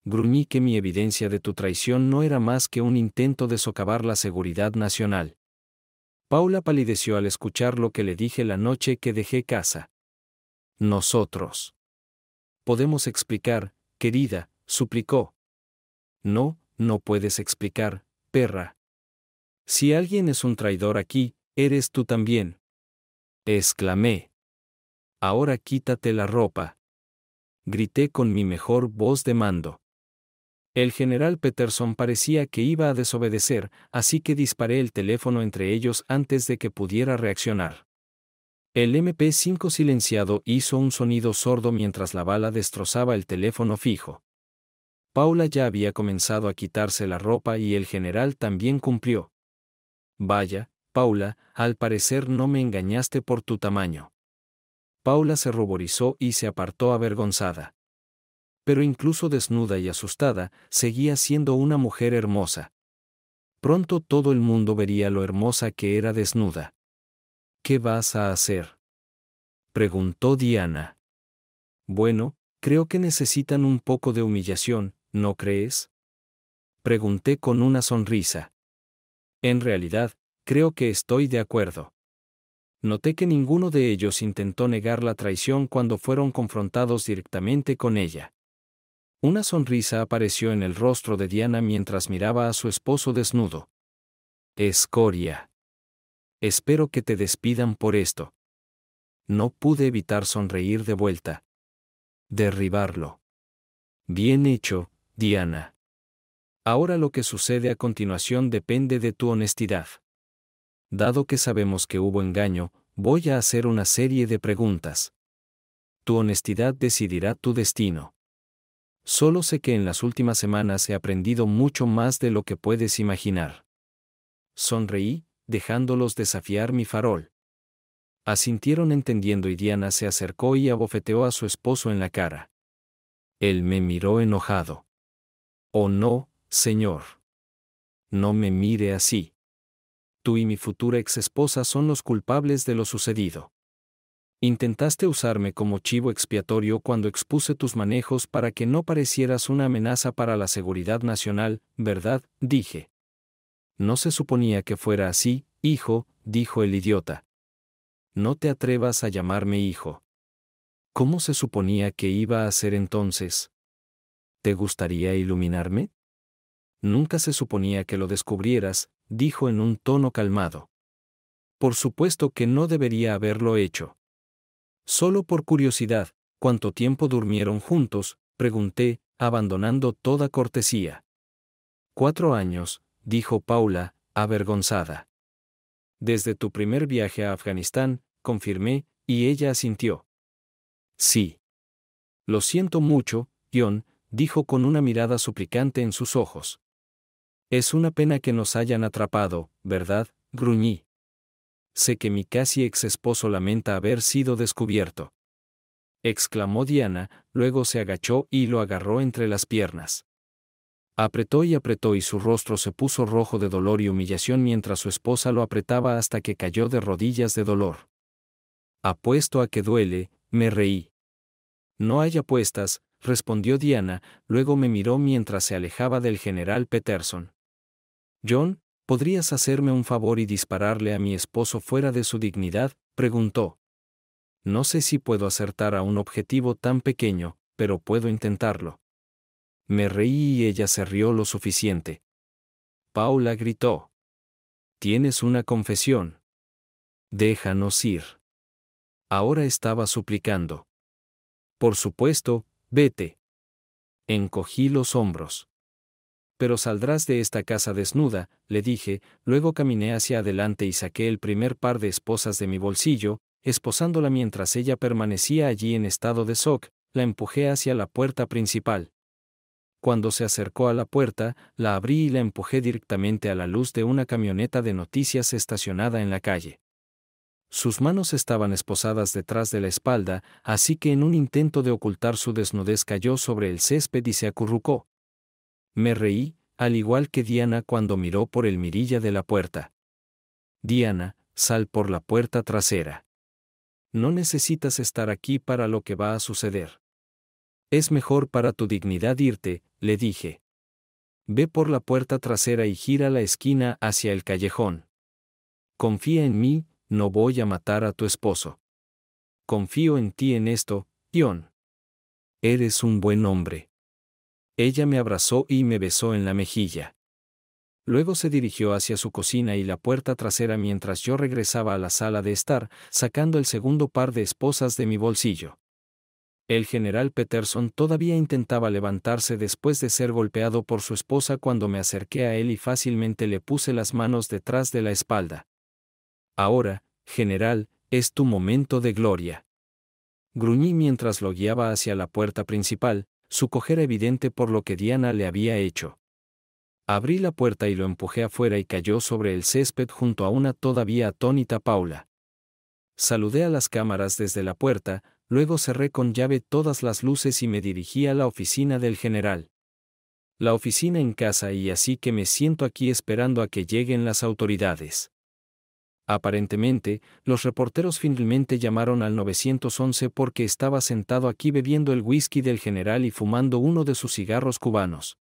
Gruñí que mi evidencia de tu traición no era más que un intento de socavar la seguridad nacional. Paula palideció al escuchar lo que le dije la noche que dejé casa. Nosotros. Podemos explicar, querida, suplicó. No, no puedes explicar, perra. Si alguien es un traidor aquí, eres tú también. Exclamé. Ahora quítate la ropa. Grité con mi mejor voz de mando. El general Peterson parecía que iba a desobedecer, así que disparé el teléfono entre ellos antes de que pudiera reaccionar. El MP5 silenciado hizo un sonido sordo mientras la bala destrozaba el teléfono fijo. Paula ya había comenzado a quitarse la ropa y el general también cumplió. Vaya, Paula, al parecer no me engañaste por tu tamaño. Paula se ruborizó y se apartó avergonzada. Pero incluso desnuda y asustada, seguía siendo una mujer hermosa. Pronto todo el mundo vería lo hermosa que era desnuda. ¿Qué vas a hacer? preguntó Diana. Bueno, creo que necesitan un poco de humillación, ¿no crees? Pregunté con una sonrisa. En realidad, creo que estoy de acuerdo. Noté que ninguno de ellos intentó negar la traición cuando fueron confrontados directamente con ella. Una sonrisa apareció en el rostro de Diana mientras miraba a su esposo desnudo. Escoria. Espero que te despidan por esto. No pude evitar sonreír de vuelta. Derribarlo. Bien hecho, Diana. Ahora lo que sucede a continuación depende de tu honestidad. Dado que sabemos que hubo engaño, voy a hacer una serie de preguntas. Tu honestidad decidirá tu destino. Solo sé que en las últimas semanas he aprendido mucho más de lo que puedes imaginar. Sonreí, dejándolos desafiar mi farol. Asintieron entendiendo y Diana se acercó y abofeteó a su esposo en la cara. Él me miró enojado. Oh no, Señor. No me mire así. Tú y mi futura exesposa son los culpables de lo sucedido. Intentaste usarme como chivo expiatorio cuando expuse tus manejos para que no parecieras una amenaza para la seguridad nacional, ¿verdad? dije. No se suponía que fuera así, hijo, dijo el idiota. No te atrevas a llamarme hijo. ¿Cómo se suponía que iba a ser entonces? ¿Te gustaría iluminarme? Nunca se suponía que lo descubrieras, dijo en un tono calmado. Por supuesto que no debería haberlo hecho. Solo por curiosidad, ¿cuánto tiempo durmieron juntos? pregunté, abandonando toda cortesía. Cuatro años, dijo Paula, avergonzada. Desde tu primer viaje a Afganistán, confirmé, y ella asintió. Sí. Lo siento mucho, dijo con una mirada suplicante en sus ojos. Es una pena que nos hayan atrapado, ¿verdad? gruñí. Sé que mi casi ex esposo lamenta haber sido descubierto. exclamó Diana, luego se agachó y lo agarró entre las piernas. Apretó y apretó y su rostro se puso rojo de dolor y humillación mientras su esposa lo apretaba hasta que cayó de rodillas de dolor. Apuesto a que duele, me reí. No hay apuestas, respondió Diana, luego me miró mientras se alejaba del general Peterson. John, ¿podrías hacerme un favor y dispararle a mi esposo fuera de su dignidad? preguntó. No sé si puedo acertar a un objetivo tan pequeño, pero puedo intentarlo. Me reí y ella se rió lo suficiente. Paula gritó. Tienes una confesión. Déjanos ir. Ahora estaba suplicando. Por supuesto, Vete. Encogí los hombros. Pero saldrás de esta casa desnuda, le dije, luego caminé hacia adelante y saqué el primer par de esposas de mi bolsillo, esposándola mientras ella permanecía allí en estado de shock, la empujé hacia la puerta principal. Cuando se acercó a la puerta, la abrí y la empujé directamente a la luz de una camioneta de noticias estacionada en la calle. Sus manos estaban esposadas detrás de la espalda, así que en un intento de ocultar su desnudez cayó sobre el césped y se acurrucó. Me reí, al igual que Diana cuando miró por el mirilla de la puerta. Diana, sal por la puerta trasera. No necesitas estar aquí para lo que va a suceder. Es mejor para tu dignidad irte, le dije. Ve por la puerta trasera y gira la esquina hacia el callejón. Confía en mí, no voy a matar a tu esposo. Confío en ti en esto, Ion. Eres un buen hombre. Ella me abrazó y me besó en la mejilla. Luego se dirigió hacia su cocina y la puerta trasera mientras yo regresaba a la sala de estar, sacando el segundo par de esposas de mi bolsillo. El general Peterson todavía intentaba levantarse después de ser golpeado por su esposa cuando me acerqué a él y fácilmente le puse las manos detrás de la espalda. Ahora, general, es tu momento de gloria. Gruñí mientras lo guiaba hacia la puerta principal, su coger evidente por lo que Diana le había hecho. Abrí la puerta y lo empujé afuera y cayó sobre el césped junto a una todavía atónita Paula. Saludé a las cámaras desde la puerta, luego cerré con llave todas las luces y me dirigí a la oficina del general. La oficina en casa y así que me siento aquí esperando a que lleguen las autoridades. Aparentemente, los reporteros finalmente llamaron al 911 porque estaba sentado aquí bebiendo el whisky del general y fumando uno de sus cigarros cubanos.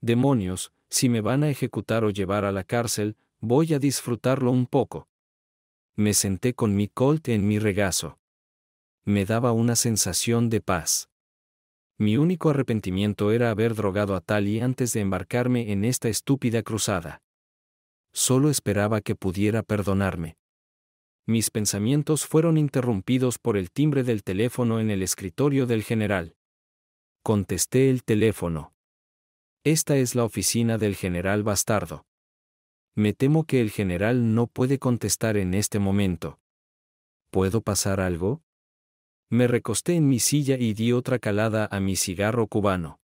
Demonios, si me van a ejecutar o llevar a la cárcel, voy a disfrutarlo un poco. Me senté con mi colt en mi regazo. Me daba una sensación de paz. Mi único arrepentimiento era haber drogado a Tali antes de embarcarme en esta estúpida cruzada solo esperaba que pudiera perdonarme. Mis pensamientos fueron interrumpidos por el timbre del teléfono en el escritorio del general. Contesté el teléfono. Esta es la oficina del general bastardo. Me temo que el general no puede contestar en este momento. ¿Puedo pasar algo? Me recosté en mi silla y di otra calada a mi cigarro cubano.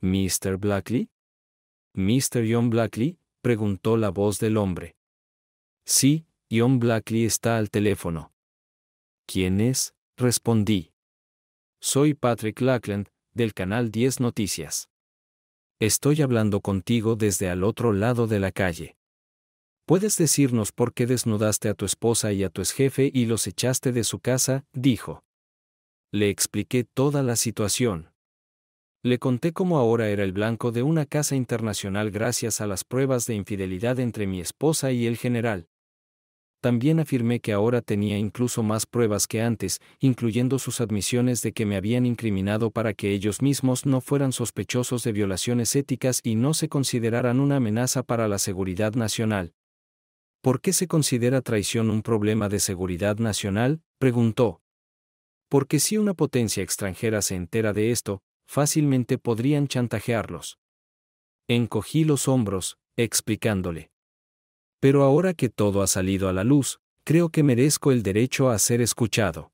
¿Mr. Blackley? Mr. John Blackley, preguntó la voz del hombre. Sí, John Blackley está al teléfono. ¿Quién es? respondí. Soy Patrick Lackland, del canal 10 Noticias. Estoy hablando contigo desde al otro lado de la calle. ¿Puedes decirnos por qué desnudaste a tu esposa y a tu exjefe y los echaste de su casa? dijo. Le expliqué toda la situación. Le conté cómo ahora era el blanco de una casa internacional gracias a las pruebas de infidelidad entre mi esposa y el general. También afirmé que ahora tenía incluso más pruebas que antes, incluyendo sus admisiones de que me habían incriminado para que ellos mismos no fueran sospechosos de violaciones éticas y no se consideraran una amenaza para la seguridad nacional. ¿Por qué se considera traición un problema de seguridad nacional? preguntó. Porque si una potencia extranjera se entera de esto, fácilmente podrían chantajearlos. Encogí los hombros, explicándole. Pero ahora que todo ha salido a la luz, creo que merezco el derecho a ser escuchado.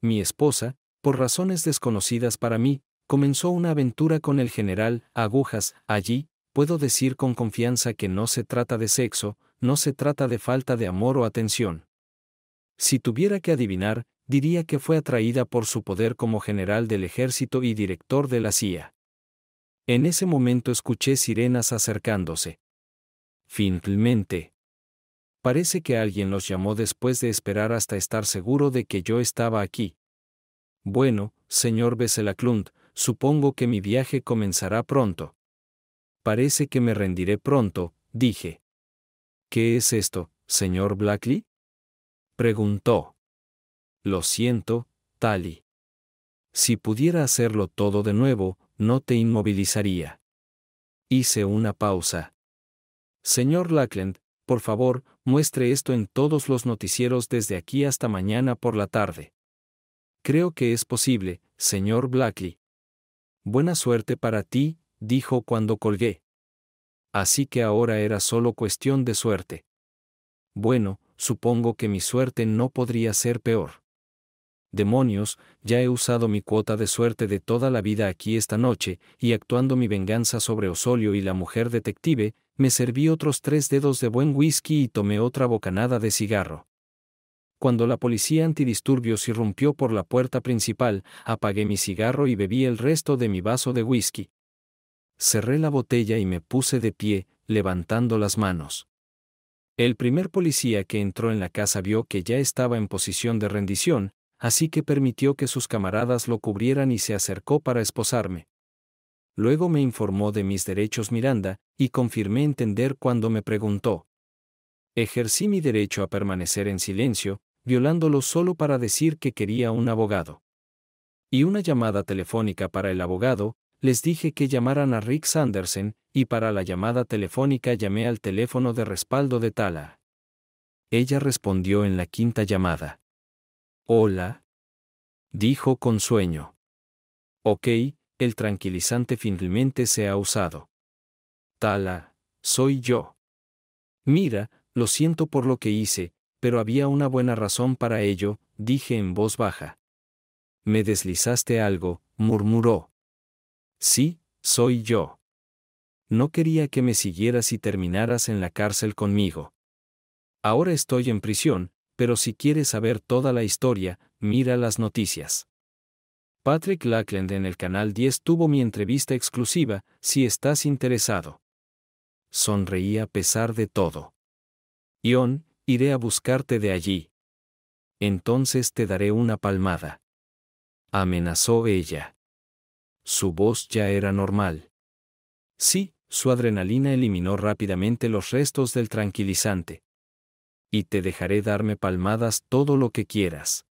Mi esposa, por razones desconocidas para mí, comenzó una aventura con el general Agujas, allí, puedo decir con confianza que no se trata de sexo, no se trata de falta de amor o atención. Si tuviera que adivinar, diría que fue atraída por su poder como general del ejército y director de la CIA. En ese momento escuché sirenas acercándose. Finalmente. Parece que alguien los llamó después de esperar hasta estar seguro de que yo estaba aquí. Bueno, señor Besselaclund, supongo que mi viaje comenzará pronto. Parece que me rendiré pronto, dije. ¿Qué es esto, señor Blackley? preguntó. Lo siento, Tali. Si pudiera hacerlo todo de nuevo, no te inmovilizaría. Hice una pausa. Señor Lackland, por favor, muestre esto en todos los noticieros desde aquí hasta mañana por la tarde. Creo que es posible, señor Blackley. Buena suerte para ti, dijo cuando colgué. Así que ahora era solo cuestión de suerte. Bueno, supongo que mi suerte no podría ser peor demonios, ya he usado mi cuota de suerte de toda la vida aquí esta noche, y actuando mi venganza sobre Osolio y la mujer detective, me serví otros tres dedos de buen whisky y tomé otra bocanada de cigarro. Cuando la policía antidisturbios irrumpió por la puerta principal, apagué mi cigarro y bebí el resto de mi vaso de whisky. Cerré la botella y me puse de pie, levantando las manos. El primer policía que entró en la casa vio que ya estaba en posición de rendición, así que permitió que sus camaradas lo cubrieran y se acercó para esposarme. Luego me informó de mis derechos Miranda, y confirmé entender cuando me preguntó. Ejercí mi derecho a permanecer en silencio, violándolo solo para decir que quería un abogado. Y una llamada telefónica para el abogado, les dije que llamaran a Rick Sanderson, y para la llamada telefónica llamé al teléfono de respaldo de Tala. Ella respondió en la quinta llamada. Hola. Dijo con sueño. Ok, el tranquilizante finalmente se ha usado. Tala, soy yo. Mira, lo siento por lo que hice, pero había una buena razón para ello, dije en voz baja. Me deslizaste algo, murmuró. Sí, soy yo. No quería que me siguieras y terminaras en la cárcel conmigo. Ahora estoy en prisión, pero si quieres saber toda la historia, mira las noticias. Patrick Lackland en el canal 10 tuvo mi entrevista exclusiva, si estás interesado. Sonreía a pesar de todo. Ion, iré a buscarte de allí. Entonces te daré una palmada. Amenazó ella. Su voz ya era normal. Sí, su adrenalina eliminó rápidamente los restos del tranquilizante, y te dejaré darme palmadas todo lo que quieras.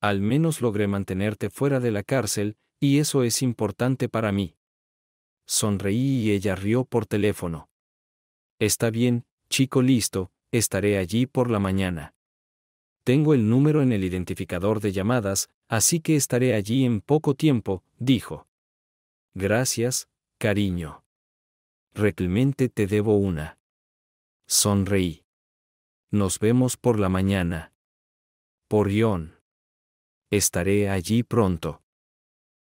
Al menos logré mantenerte fuera de la cárcel, y eso es importante para mí. Sonreí y ella rió por teléfono. Está bien, chico listo, estaré allí por la mañana. Tengo el número en el identificador de llamadas, así que estaré allí en poco tiempo, dijo. Gracias, cariño. Reclemente te debo una. Sonreí. Nos vemos por la mañana. Por Estaré allí pronto.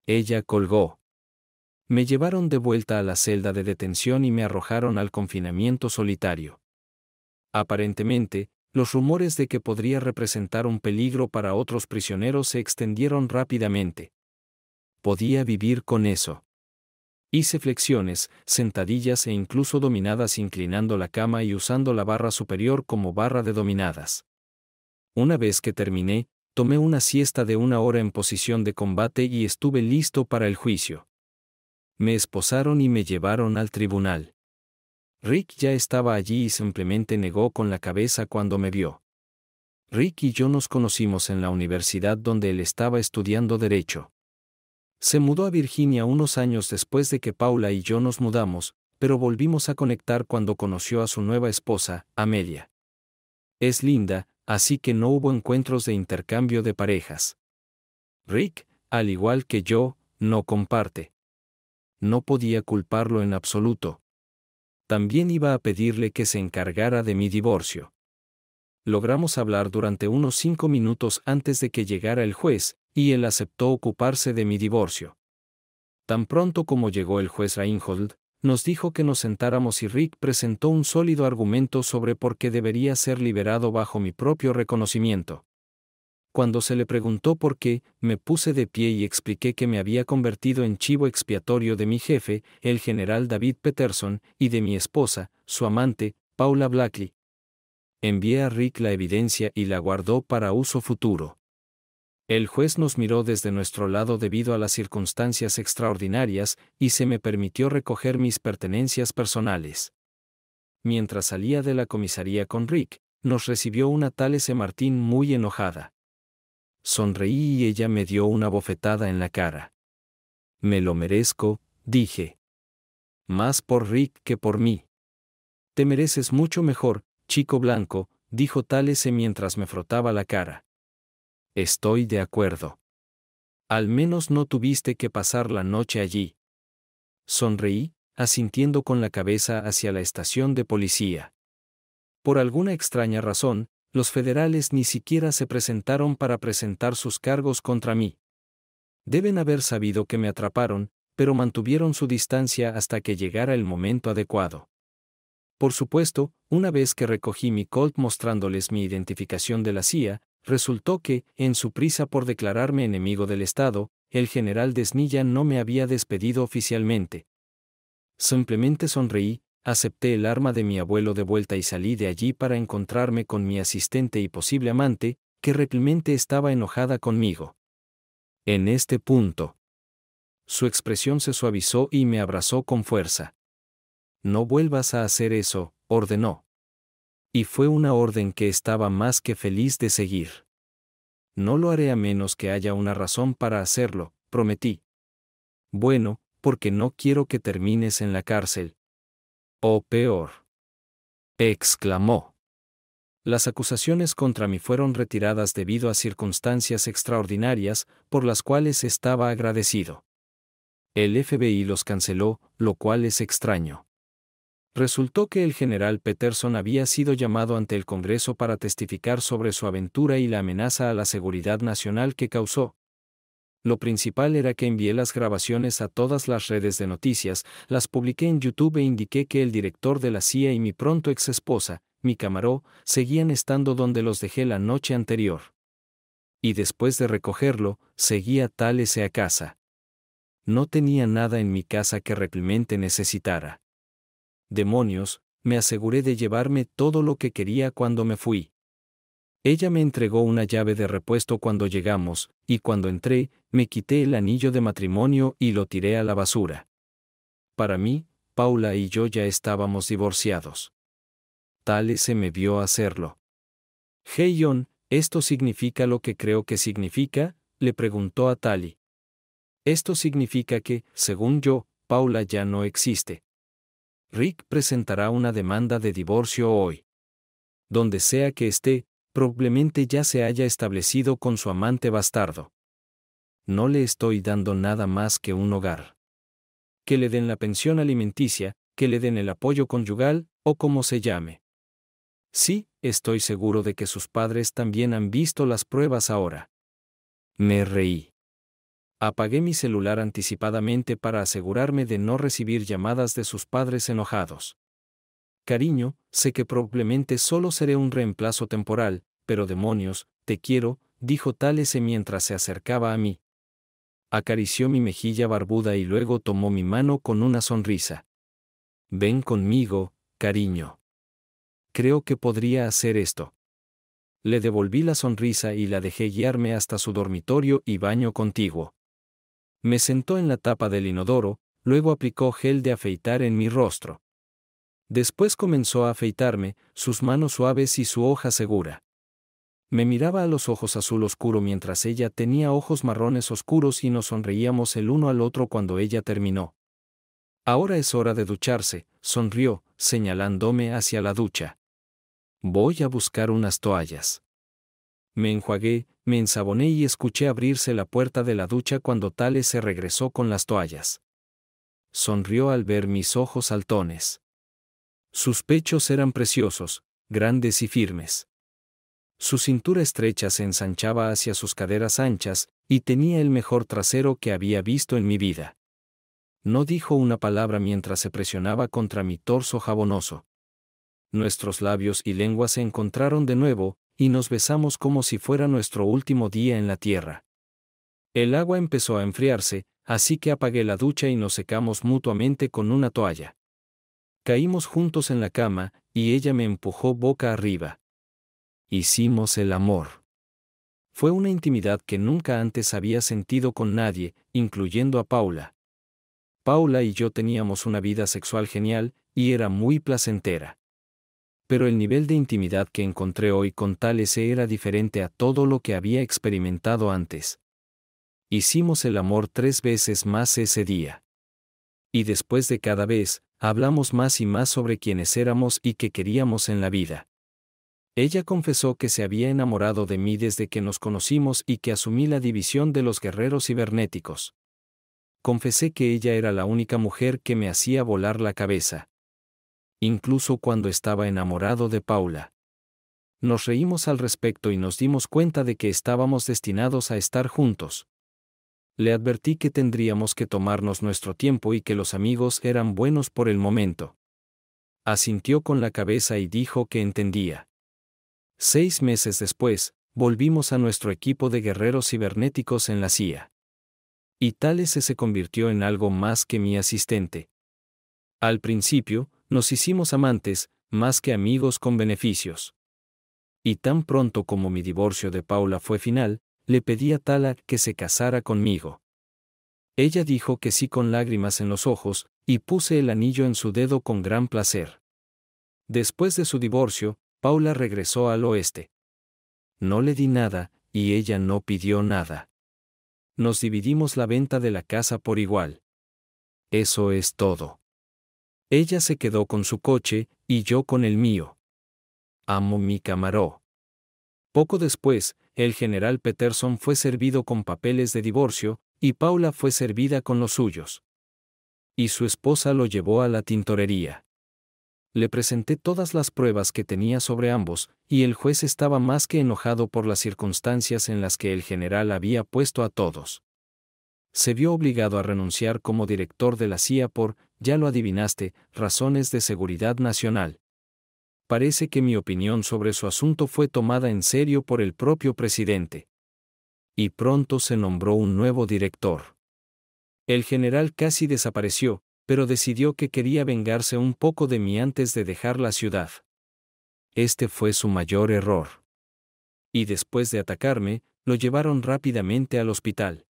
Ella colgó. Me llevaron de vuelta a la celda de detención y me arrojaron al confinamiento solitario. Aparentemente, los rumores de que podría representar un peligro para otros prisioneros se extendieron rápidamente. Podía vivir con eso. Hice flexiones, sentadillas e incluso dominadas inclinando la cama y usando la barra superior como barra de dominadas. Una vez que terminé, tomé una siesta de una hora en posición de combate y estuve listo para el juicio. Me esposaron y me llevaron al tribunal. Rick ya estaba allí y simplemente negó con la cabeza cuando me vio. Rick y yo nos conocimos en la universidad donde él estaba estudiando derecho. Se mudó a Virginia unos años después de que Paula y yo nos mudamos, pero volvimos a conectar cuando conoció a su nueva esposa, Amelia. Es linda, así que no hubo encuentros de intercambio de parejas. Rick, al igual que yo, no comparte. No podía culparlo en absoluto. También iba a pedirle que se encargara de mi divorcio. Logramos hablar durante unos cinco minutos antes de que llegara el juez, y él aceptó ocuparse de mi divorcio. Tan pronto como llegó el juez Reinhold, nos dijo que nos sentáramos y Rick presentó un sólido argumento sobre por qué debería ser liberado bajo mi propio reconocimiento. Cuando se le preguntó por qué, me puse de pie y expliqué que me había convertido en chivo expiatorio de mi jefe, el general David Peterson, y de mi esposa, su amante, Paula Blackley. Envié a Rick la evidencia y la guardó para uso futuro. El juez nos miró desde nuestro lado debido a las circunstancias extraordinarias y se me permitió recoger mis pertenencias personales. Mientras salía de la comisaría con Rick, nos recibió una tal Martín muy enojada. Sonreí y ella me dio una bofetada en la cara. Me lo merezco, dije. Más por Rick que por mí. Te mereces mucho mejor, chico blanco, dijo Talese mientras me frotaba la cara. Estoy de acuerdo. Al menos no tuviste que pasar la noche allí. Sonreí, asintiendo con la cabeza hacia la estación de policía. Por alguna extraña razón, los federales ni siquiera se presentaron para presentar sus cargos contra mí. Deben haber sabido que me atraparon, pero mantuvieron su distancia hasta que llegara el momento adecuado. Por supuesto, una vez que recogí mi Colt mostrándoles mi identificación de la CIA, Resultó que, en su prisa por declararme enemigo del Estado, el general Desnilla no me había despedido oficialmente. Simplemente sonreí, acepté el arma de mi abuelo de vuelta y salí de allí para encontrarme con mi asistente y posible amante, que realmente estaba enojada conmigo. En este punto. Su expresión se suavizó y me abrazó con fuerza. No vuelvas a hacer eso, ordenó. Y fue una orden que estaba más que feliz de seguir. No lo haré a menos que haya una razón para hacerlo, prometí. Bueno, porque no quiero que termines en la cárcel. O peor. exclamó. Las acusaciones contra mí fueron retiradas debido a circunstancias extraordinarias por las cuales estaba agradecido. El FBI los canceló, lo cual es extraño. Resultó que el general Peterson había sido llamado ante el Congreso para testificar sobre su aventura y la amenaza a la seguridad nacional que causó. Lo principal era que envié las grabaciones a todas las redes de noticias, las publiqué en YouTube e indiqué que el director de la CIA y mi pronto ex esposa, mi camaró, seguían estando donde los dejé la noche anterior. Y después de recogerlo, seguía tal a casa. No tenía nada en mi casa que realmente necesitara demonios, me aseguré de llevarme todo lo que quería cuando me fui. Ella me entregó una llave de repuesto cuando llegamos, y cuando entré, me quité el anillo de matrimonio y lo tiré a la basura. Para mí, Paula y yo ya estábamos divorciados. Tali se me vio hacerlo. «Heyon, ¿esto significa lo que creo que significa? le preguntó a Tali. Esto significa que, según yo, Paula ya no existe. Rick presentará una demanda de divorcio hoy. Donde sea que esté, probablemente ya se haya establecido con su amante bastardo. No le estoy dando nada más que un hogar. Que le den la pensión alimenticia, que le den el apoyo conyugal, o como se llame. Sí, estoy seguro de que sus padres también han visto las pruebas ahora. Me reí. Apagué mi celular anticipadamente para asegurarme de no recibir llamadas de sus padres enojados. Cariño, sé que probablemente solo seré un reemplazo temporal, pero demonios, te quiero, dijo Talese mientras se acercaba a mí. Acarició mi mejilla barbuda y luego tomó mi mano con una sonrisa. Ven conmigo, cariño. Creo que podría hacer esto. Le devolví la sonrisa y la dejé guiarme hasta su dormitorio y baño contiguo. Me sentó en la tapa del inodoro, luego aplicó gel de afeitar en mi rostro. Después comenzó a afeitarme, sus manos suaves y su hoja segura. Me miraba a los ojos azul oscuro mientras ella tenía ojos marrones oscuros y nos sonreíamos el uno al otro cuando ella terminó. Ahora es hora de ducharse, sonrió, señalándome hacia la ducha. Voy a buscar unas toallas. Me enjuagué, me ensaboné y escuché abrirse la puerta de la ducha cuando Tales se regresó con las toallas. Sonrió al ver mis ojos altones. Sus pechos eran preciosos, grandes y firmes. Su cintura estrecha se ensanchaba hacia sus caderas anchas, y tenía el mejor trasero que había visto en mi vida. No dijo una palabra mientras se presionaba contra mi torso jabonoso. Nuestros labios y lenguas se encontraron de nuevo, y nos besamos como si fuera nuestro último día en la tierra. El agua empezó a enfriarse, así que apagué la ducha y nos secamos mutuamente con una toalla. Caímos juntos en la cama, y ella me empujó boca arriba. Hicimos el amor. Fue una intimidad que nunca antes había sentido con nadie, incluyendo a Paula. Paula y yo teníamos una vida sexual genial, y era muy placentera pero el nivel de intimidad que encontré hoy con Tales era diferente a todo lo que había experimentado antes. Hicimos el amor tres veces más ese día. Y después de cada vez, hablamos más y más sobre quiénes éramos y qué queríamos en la vida. Ella confesó que se había enamorado de mí desde que nos conocimos y que asumí la división de los guerreros cibernéticos. Confesé que ella era la única mujer que me hacía volar la cabeza incluso cuando estaba enamorado de Paula. Nos reímos al respecto y nos dimos cuenta de que estábamos destinados a estar juntos. Le advertí que tendríamos que tomarnos nuestro tiempo y que los amigos eran buenos por el momento. Asintió con la cabeza y dijo que entendía. Seis meses después, volvimos a nuestro equipo de guerreros cibernéticos en la CIA. Y Tales se convirtió en algo más que mi asistente. Al principio, nos hicimos amantes, más que amigos con beneficios. Y tan pronto como mi divorcio de Paula fue final, le pedí a Tala que se casara conmigo. Ella dijo que sí con lágrimas en los ojos, y puse el anillo en su dedo con gran placer. Después de su divorcio, Paula regresó al oeste. No le di nada, y ella no pidió nada. Nos dividimos la venta de la casa por igual. Eso es todo. Ella se quedó con su coche, y yo con el mío. Amo mi camaró. Poco después, el general Peterson fue servido con papeles de divorcio, y Paula fue servida con los suyos. Y su esposa lo llevó a la tintorería. Le presenté todas las pruebas que tenía sobre ambos, y el juez estaba más que enojado por las circunstancias en las que el general había puesto a todos. Se vio obligado a renunciar como director de la CIA por ya lo adivinaste, razones de seguridad nacional. Parece que mi opinión sobre su asunto fue tomada en serio por el propio presidente. Y pronto se nombró un nuevo director. El general casi desapareció, pero decidió que quería vengarse un poco de mí antes de dejar la ciudad. Este fue su mayor error. Y después de atacarme, lo llevaron rápidamente al hospital.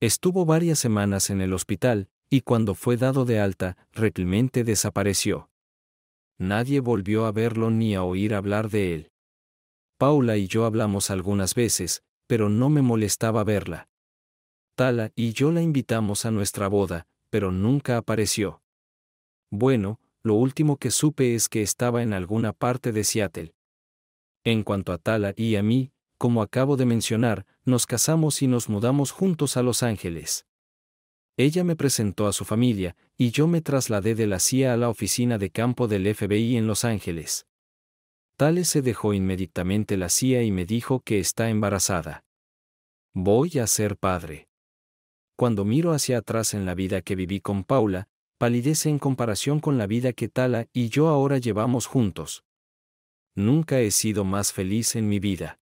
Estuvo varias semanas en el hospital, y cuando fue dado de alta, repentinamente desapareció. Nadie volvió a verlo ni a oír hablar de él. Paula y yo hablamos algunas veces, pero no me molestaba verla. Tala y yo la invitamos a nuestra boda, pero nunca apareció. Bueno, lo último que supe es que estaba en alguna parte de Seattle. En cuanto a Tala y a mí, como acabo de mencionar, nos casamos y nos mudamos juntos a Los Ángeles. Ella me presentó a su familia, y yo me trasladé de la CIA a la oficina de campo del FBI en Los Ángeles. Tales se dejó inmediatamente la CIA y me dijo que está embarazada. Voy a ser padre. Cuando miro hacia atrás en la vida que viví con Paula, palidece en comparación con la vida que Tala y yo ahora llevamos juntos. Nunca he sido más feliz en mi vida.